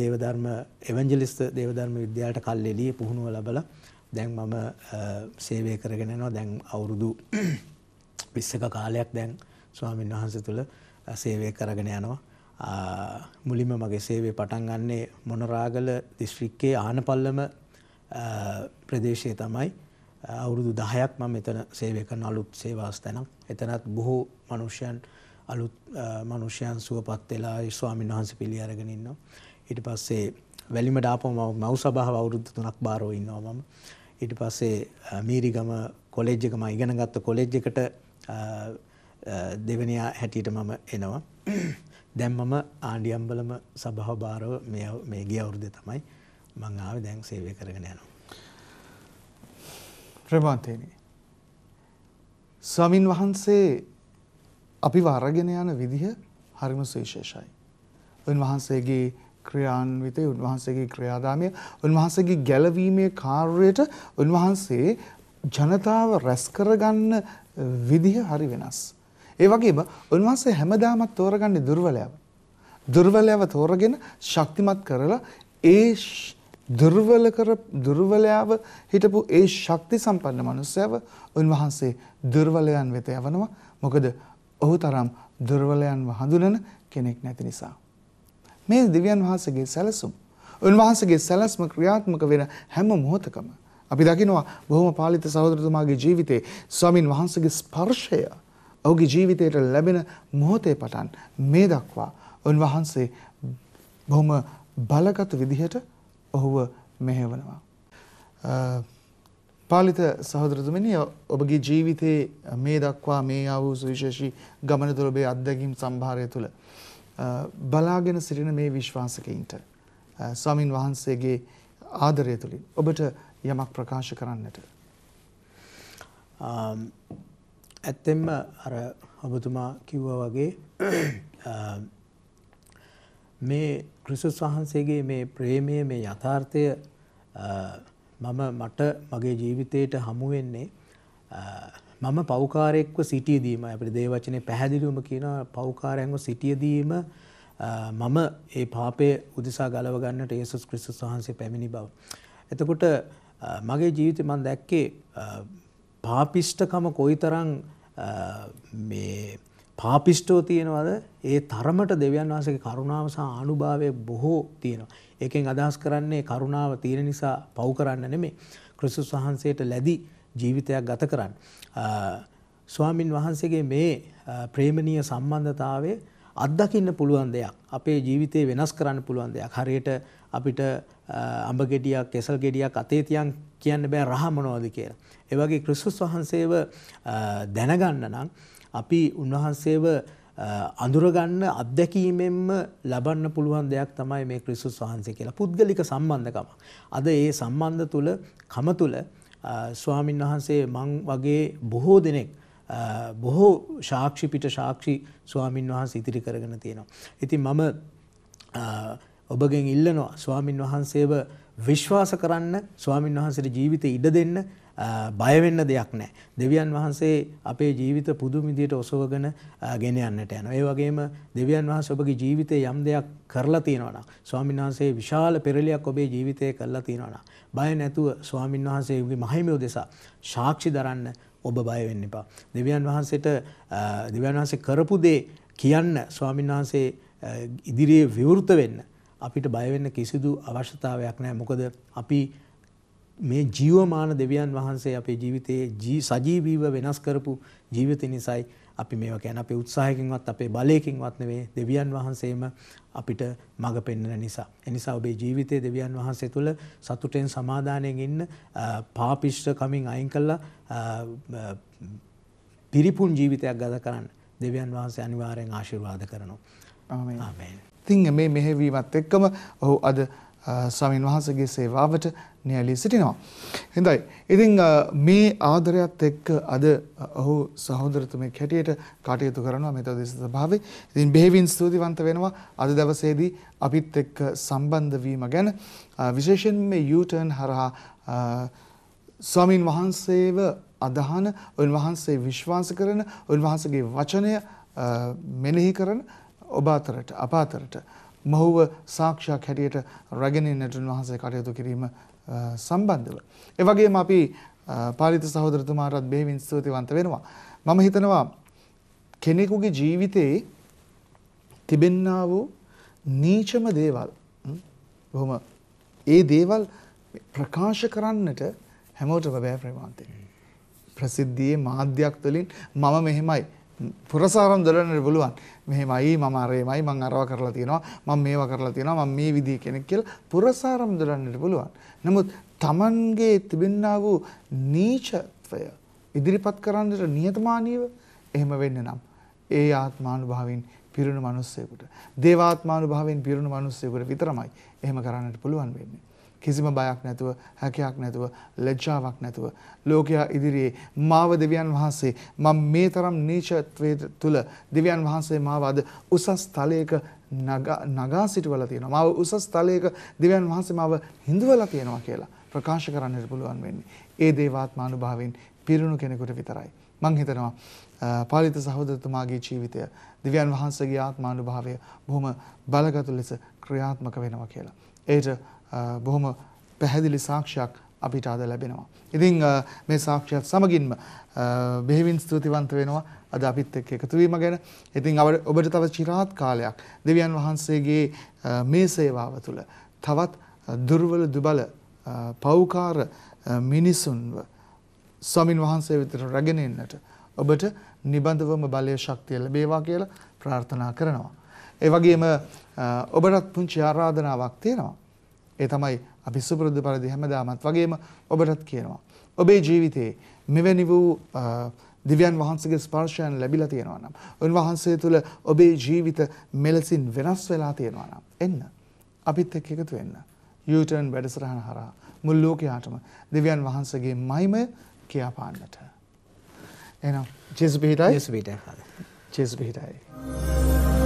දේවධර්ම එවන්ජලිස්ත දේවධර්ම විද්‍යාලයට කල් එළිය පුහුණුව ලබලා දැන් මම සේවය කරගෙන යනවා දැන් අවුරුදු 20ක කාලයක් දැන් ස්වාමින් වහන්සේ තුල සේවය කරගෙන යනවා. මුලින්ම මගේ සේවේ පටන් ගන්නේ මොනරාගල දිස්ශ්‍රික්කේ ආනපල්ලම ප්‍රදේශය තමයි අවුරුදු දහයක් ම මෙතන සේවය කරන අලුත් සේවාස්තැනම් එතනත් බොහෝ මනුෂ්‍යයන් අලුත් මනුෂ්‍යයන් සුවපත් වෙලා ස්වාමීන් වහන්ස පිළි අරගෙනන්න. ඉට පස්සේ වැලිම ඩාප ම මව සභාව අවුරුද්ධ තුනක් බාරෝ ඉන්නවා මම. ඉට පස්සේ මීරිගම කොලෙජ් එක ම ඉගෙනගත්ත කොලෙජ් එකට දෙවනයා හැටියට මම එනවා. දැන් මම ආණ්ඩියම්බලම සභාව භාරව මේ ගිය අවුරුද්දේ තමයි මං ආවේ දැන් සේවය කරගෙන යනවා. ප්‍රමාන්තේනි. ස්වාමින් වහන්සේ අපිව අරගෙන යන විදිහ හරිම සුවිශේෂයි. උන්වහන්සේගේ ක්‍රියාන්විතය උන්වහන්සේගේ ක්‍රියාදාමය උන්වහන්සේගේ ගැලවීමේ කාර්යයට උන්වහන්සේ ජනතාව රැස් කරගන්න විදිහ හරි වෙනස්. ඒ වගේම උන්වහන්සේ හැමදාමත් තෝරගන්නේ දුර්වලයව. දුර්වලයව තෝරගෙන ශක්තිමත් කරලා ඒ දුර්වල කර දුර්වලයව හිටපු ඒ ශක්ති සම්පන්න මනුස්සයව උන්වහන්සේ දුර්වලයන් වෙත යවනවා. මොකද ඔහු තරම් දුර්වලයන්ව හඳුනන කෙනෙක් නැති නිසා. මේ දිව්‍යන් වහන්සේගේ සැලසුම් උන්වහන්සේගේ සැලැස්ම ක්‍රියාත්මක වෙන හැම මොහොතකම අපි දකිනවා බොහොම පාලිත සහෝදරතුමාගේ ජීවිතේ ස්වාමින් වහන්සේගේ ස්පර්ශය ඔහුගේ ජීවිතයට ලැබෙන මොහොතේ පටන් මේ දක්වා උන්වහන්සේ බොහොම බලගත් විදිහට ඔහුව මෙහෙවනවා. පාලිත සහෝදරතුමනි ඔබගේ ජීවිතයේ මේ දක්වා මේ ආ වූ සුවිශේෂී ගමන තුළ ඔබේ අත්දැකීම් සම්භාරය තුළ බලාගෙන සිටින මේ විශ්වාසකයින්ට ස්වාමින් වහන්සේගේ ආදරය තුළින් ඔබට යමක් ප්‍රකාශ කරන්නට ඇත්තෙන්ම අර ඔබතුමා කිව්වා වගේ මේ ක්‍රිස්තුස් වහන්සේගේ මේ ප්‍රේමය මේ යථාර්ථය මම මට මගේ ජීවිතයට හමු වෙන්නේ මම පෞකාරයෙක්ව සිටියදීම අපිට දේවචනේ පැහැදිලිවම කියනවා පෞකාරයෙන්ව සිටියදීම මම ඒ පාපය උදෙසා ගලව ගන්නට යේසුස් ක්‍රිස්තුස් වහන්සේ පැමිණි බව. එතකොට මගේ ජීවිතේ මම දැක්කේ පාපිෂ්ඨකම කොයිතරම් මේ පාපිෂ්ටෝ තියෙනවද ඒ තරමට දෙවියන් වහන්සේගේ කරුණාව සහ අනුභවය බොහෝ තියෙනවා. ඒකෙන් අදහස් කරන්නේ කරුණාව තියෙන නිසා පව් කරන්න නෙමෙයි. ක්‍රිස්තුස් වහන්සේට ලැබි ජීවිතයක් ගත කරන්න. ස්වාමින් වහන්සේගේ මේ ප්‍රේමණීය සම්බන්ධතාවය අත්දකින්න පුළුවන් දෙයක්. අපේ ජීවිතේ වෙනස් කරන්න පුළුවන් දෙයක්. හරියට අපිට අඹ ගෙඩියක්, කෙසල් ගෙඩියක් අතේ තියන් කියන්න බෑ රහ මොනවද කියලා. ඒ වගේ ක්‍රිස්තුස් වහන්සේව දැනගන්න නම් අපි උන්වහන්සේව අඳුරගන්න අත්දැකීමෙන්ම ලබන්න පුළුවන් දෙයක් තමයි මේ ක්‍රිස්තුස් වහන්සේ කියලා පුද්ගලික සම්බන්ධකම. අද ඒ සම්බන්ධ තුළ කම තුළ ස්වාමින් වහන්සේ මං වගේ බොහෝ දෙනෙක් බොහෝ ශාක්ෂි පිට ශාක්ෂි ස්වාමින් වහන්සේ ඉතිරි කරගෙන තියෙනවා. ඉතින් මම ඔබගෙන් ඉල්ලනවා ස්වාමින් වහන්සේව විශ්වාස කරන්න ස්වාමින් වහන්සේට ජීවිතේ ඉඩ දෙන්න බය වෙන්න දෙයක් නැහැ. දෙවියන් වහන්සේ අපේ ජීවිත පුදුම විදියට ඔසවගෙන ගෙන යන්නට යනවා. ඒ වගේම දෙවියන් වහන්සේ ඔබගේ ජීවිතේ යම් දෙයක් කරලා තියෙනවා නම් ස්වාමින් වහන්සේ විශාල පෙරලියක් ඔබේ ජීවිතේ කරලා තියෙනවා නම් බය නැතුව ස්වාමින් වහන්සේගේ මහිමය උදෙසා සාක්ෂි දරන්න ඔබ බය වෙන්න එපා. දෙවියන් වහන්සේට දෙවියන් වහන්සේ කරපු දේ කියන්න ස්වාමින් වහන්සේ ඉදිරියේ විවෘත වෙන්න අපිට බයවෙන්න කිසිදු අවශ්‍යතාවයක් නෑ මොකද අපි මේ ජීවමාන දෙවියන් වහන්සේ අපේ ජීවිතයේ ජී සජීවීව වෙනස් කරපු ජීවිත නිසයි අපි මේවා ගැන අපේ උත්සාහකින්වත් අපේ බලයකින්වත් නෙවෙයි දෙවියන් වහන්සේම අපිට මඟ පෙන්වන නිසා. ඒ නිසා ඔබේ ජීවිතයේ දෙවියන් වහන්සේ තුල සතුටෙන් සමාදානයෙන් ඉන්න පාපිෂ්ඨ කමින් අයින් කළා පිරිපුන් ජීවිතයක් ගත කරන්න දෙවියන් වහන්සේ අනිවාර්යෙන් ආශිර්වාද කරනවා. ආමේන්. ආමේන්. ඉතින් මේ මෙහෙවීමත් එක්කම ඔහු අද ස්වාමීන් වහන්සේගේ සේවාවට නියැලී සිටිනවා. හොඳයි. ඉතින් මේ ආදරයත් එක්ක අද ඔහු සහෝදරතුමෙක් හැටියට කටයුතු කරනවා මෙතන දේශ සභාවේ. ඉතින් බෙහෙවින් ස්තුතිවන්ත වෙනවා අද දවසේදී අපිත් එක්ක සම්බන්ධ වීම ගැන විශේෂයෙන් මේ U-turn හරහා ස්වාමින් වහන්සේව අදහන, උන්වහන්සේ විශ්වාස කරන, උන්වහන්සේගේ වචනය මෙනෙහි කරන ඔබ අතරට අප අතරට මොහුව සාක්ෂයක් හැටියට රැගෙන නැටුන් වහන්සේ කටයුතු කිරීම සම්බන්ධව. ඒ වගේම අපි පාලිත සහෝදරතුමාටත් බෙහෙවින් ස්තුතිවන්ත වෙනවා. මම හිතනවා කෙනෙකුගේ ජීවිතයේ තිබෙන්නා වූ නීචම දේවල් බොහොම ඒ දේවල් ප්‍රකාශ කරන්නට හැමෝටම බෑ ප්‍රේමාන්තේ. ප්‍රසිද්ධියේ මාධ්‍යයක් තුළින් මම මෙහෙමයි පුරසාරම් දොලන්නට පුළුවන් මෙහෙමයි මම අරේමයි මං අරවා කරලා තියෙනවා මම මේවා කරලා තියෙනවා මම මේ විදිහ කෙනෙක් කියලා පුරසාරම් දොලන්නට පුළුවන්. නමුත් Tamanගේ තිබෙන්නා වූ නීචත්වය ඉදිරිපත් කරන්නට නියතමානීව එහෙම වෙන්න නම් ඒ ආත්මානුභාවයෙන් පිරුණු මිනිස්සෙකුට දේවාත්මානුභාවයෙන් පිරුණු මිනිස්සෙකුට විතරමයි එහෙම කරන්නට පුළුවන් වෙන්නේ. කිසිම බයක් නැතුව හැකයක් නැතුව ලැජ්ජාවක් නැතුව ලෝකයා ඉදිරියේ මාව දෙවියන් වහන්සේ මම මේ තරම් නීචත්වයේ තුල දෙවියන් වහන්සේ මාව අද උසස් තලයක නගා සිටවලා තියෙනවා මාව උසස් තලයක දෙවියන් වහන්සේ මාව හිඳවලා තියෙනවා කියලා ප්‍රකාශ කරන්නට පුළුවන් වෙන්නේ ඒ දේවාත්මානුභාවයෙන් පිරුණු කෙනෙකුට විතරයි මං හිතනවා පාලිත සහෝදරතුමාගේ ජීවිතය දිව්‍යන් වහන්සේගේ ආත්මානුභාවය බොහොම බලගත් ලෙස ක්‍රියාත්මක වෙනවා කියලා. ඒට බොහොම පැහැදිලි සාක්ෂයක් අපිට අද ලැබෙනවා. ඉතින් මේ සාක්ෂියත් සමගින්ම බෙහෙවින් ස්තුතිවන්ත වෙනවා අද අපිත් එක්ක එකතු වීම ගැන. ඉතින් ඔබට තව চিරාත් කාලයක් දෙවියන් වහන්සේගේ මේ සේවාව තුළ තවත් දුර්වල දුබල පෞකාර මිනිසුන්ව ස්වාමින් වහන්සේ වෙතට රැගෙන එන්නට ඔබට නිබඳවම බලය ශක්තිය ලැබේවා කියලා ප්‍රාර්ථනා කරනවා. ඒ වගේම ඔබටත් පුංචි ආරාධනාවක් තියෙනවා. ඒ තමයි අපි සුපුරුදු පරිදි හැමදාමත් වගේම ඔබටත් කියනවා. ඔබේ ජීවිතයේ මෙවැනි වූ දිව්‍යන් වහන්සේගේ ස්පර්ශයන් ලැබිලා තියෙනවා නම්, උන්වහන්සේ තුල ඔබේ ජීවිත මෙලසින් වෙනස් වෙලා තියෙනවා නම්, එන්න අපිත් එක්ක එකතු වෙන්න. යූටර්න් වැඩසටහන හරහා මුළු ලෝකයාටම දිව්‍යන් වහන්සේගේ මහිමය කියා පාන්නට. එහෙනම් ජේසුස් පිහිටයි. ජේසුස් පිහිටයි. ජේසුස් පිහිටයි.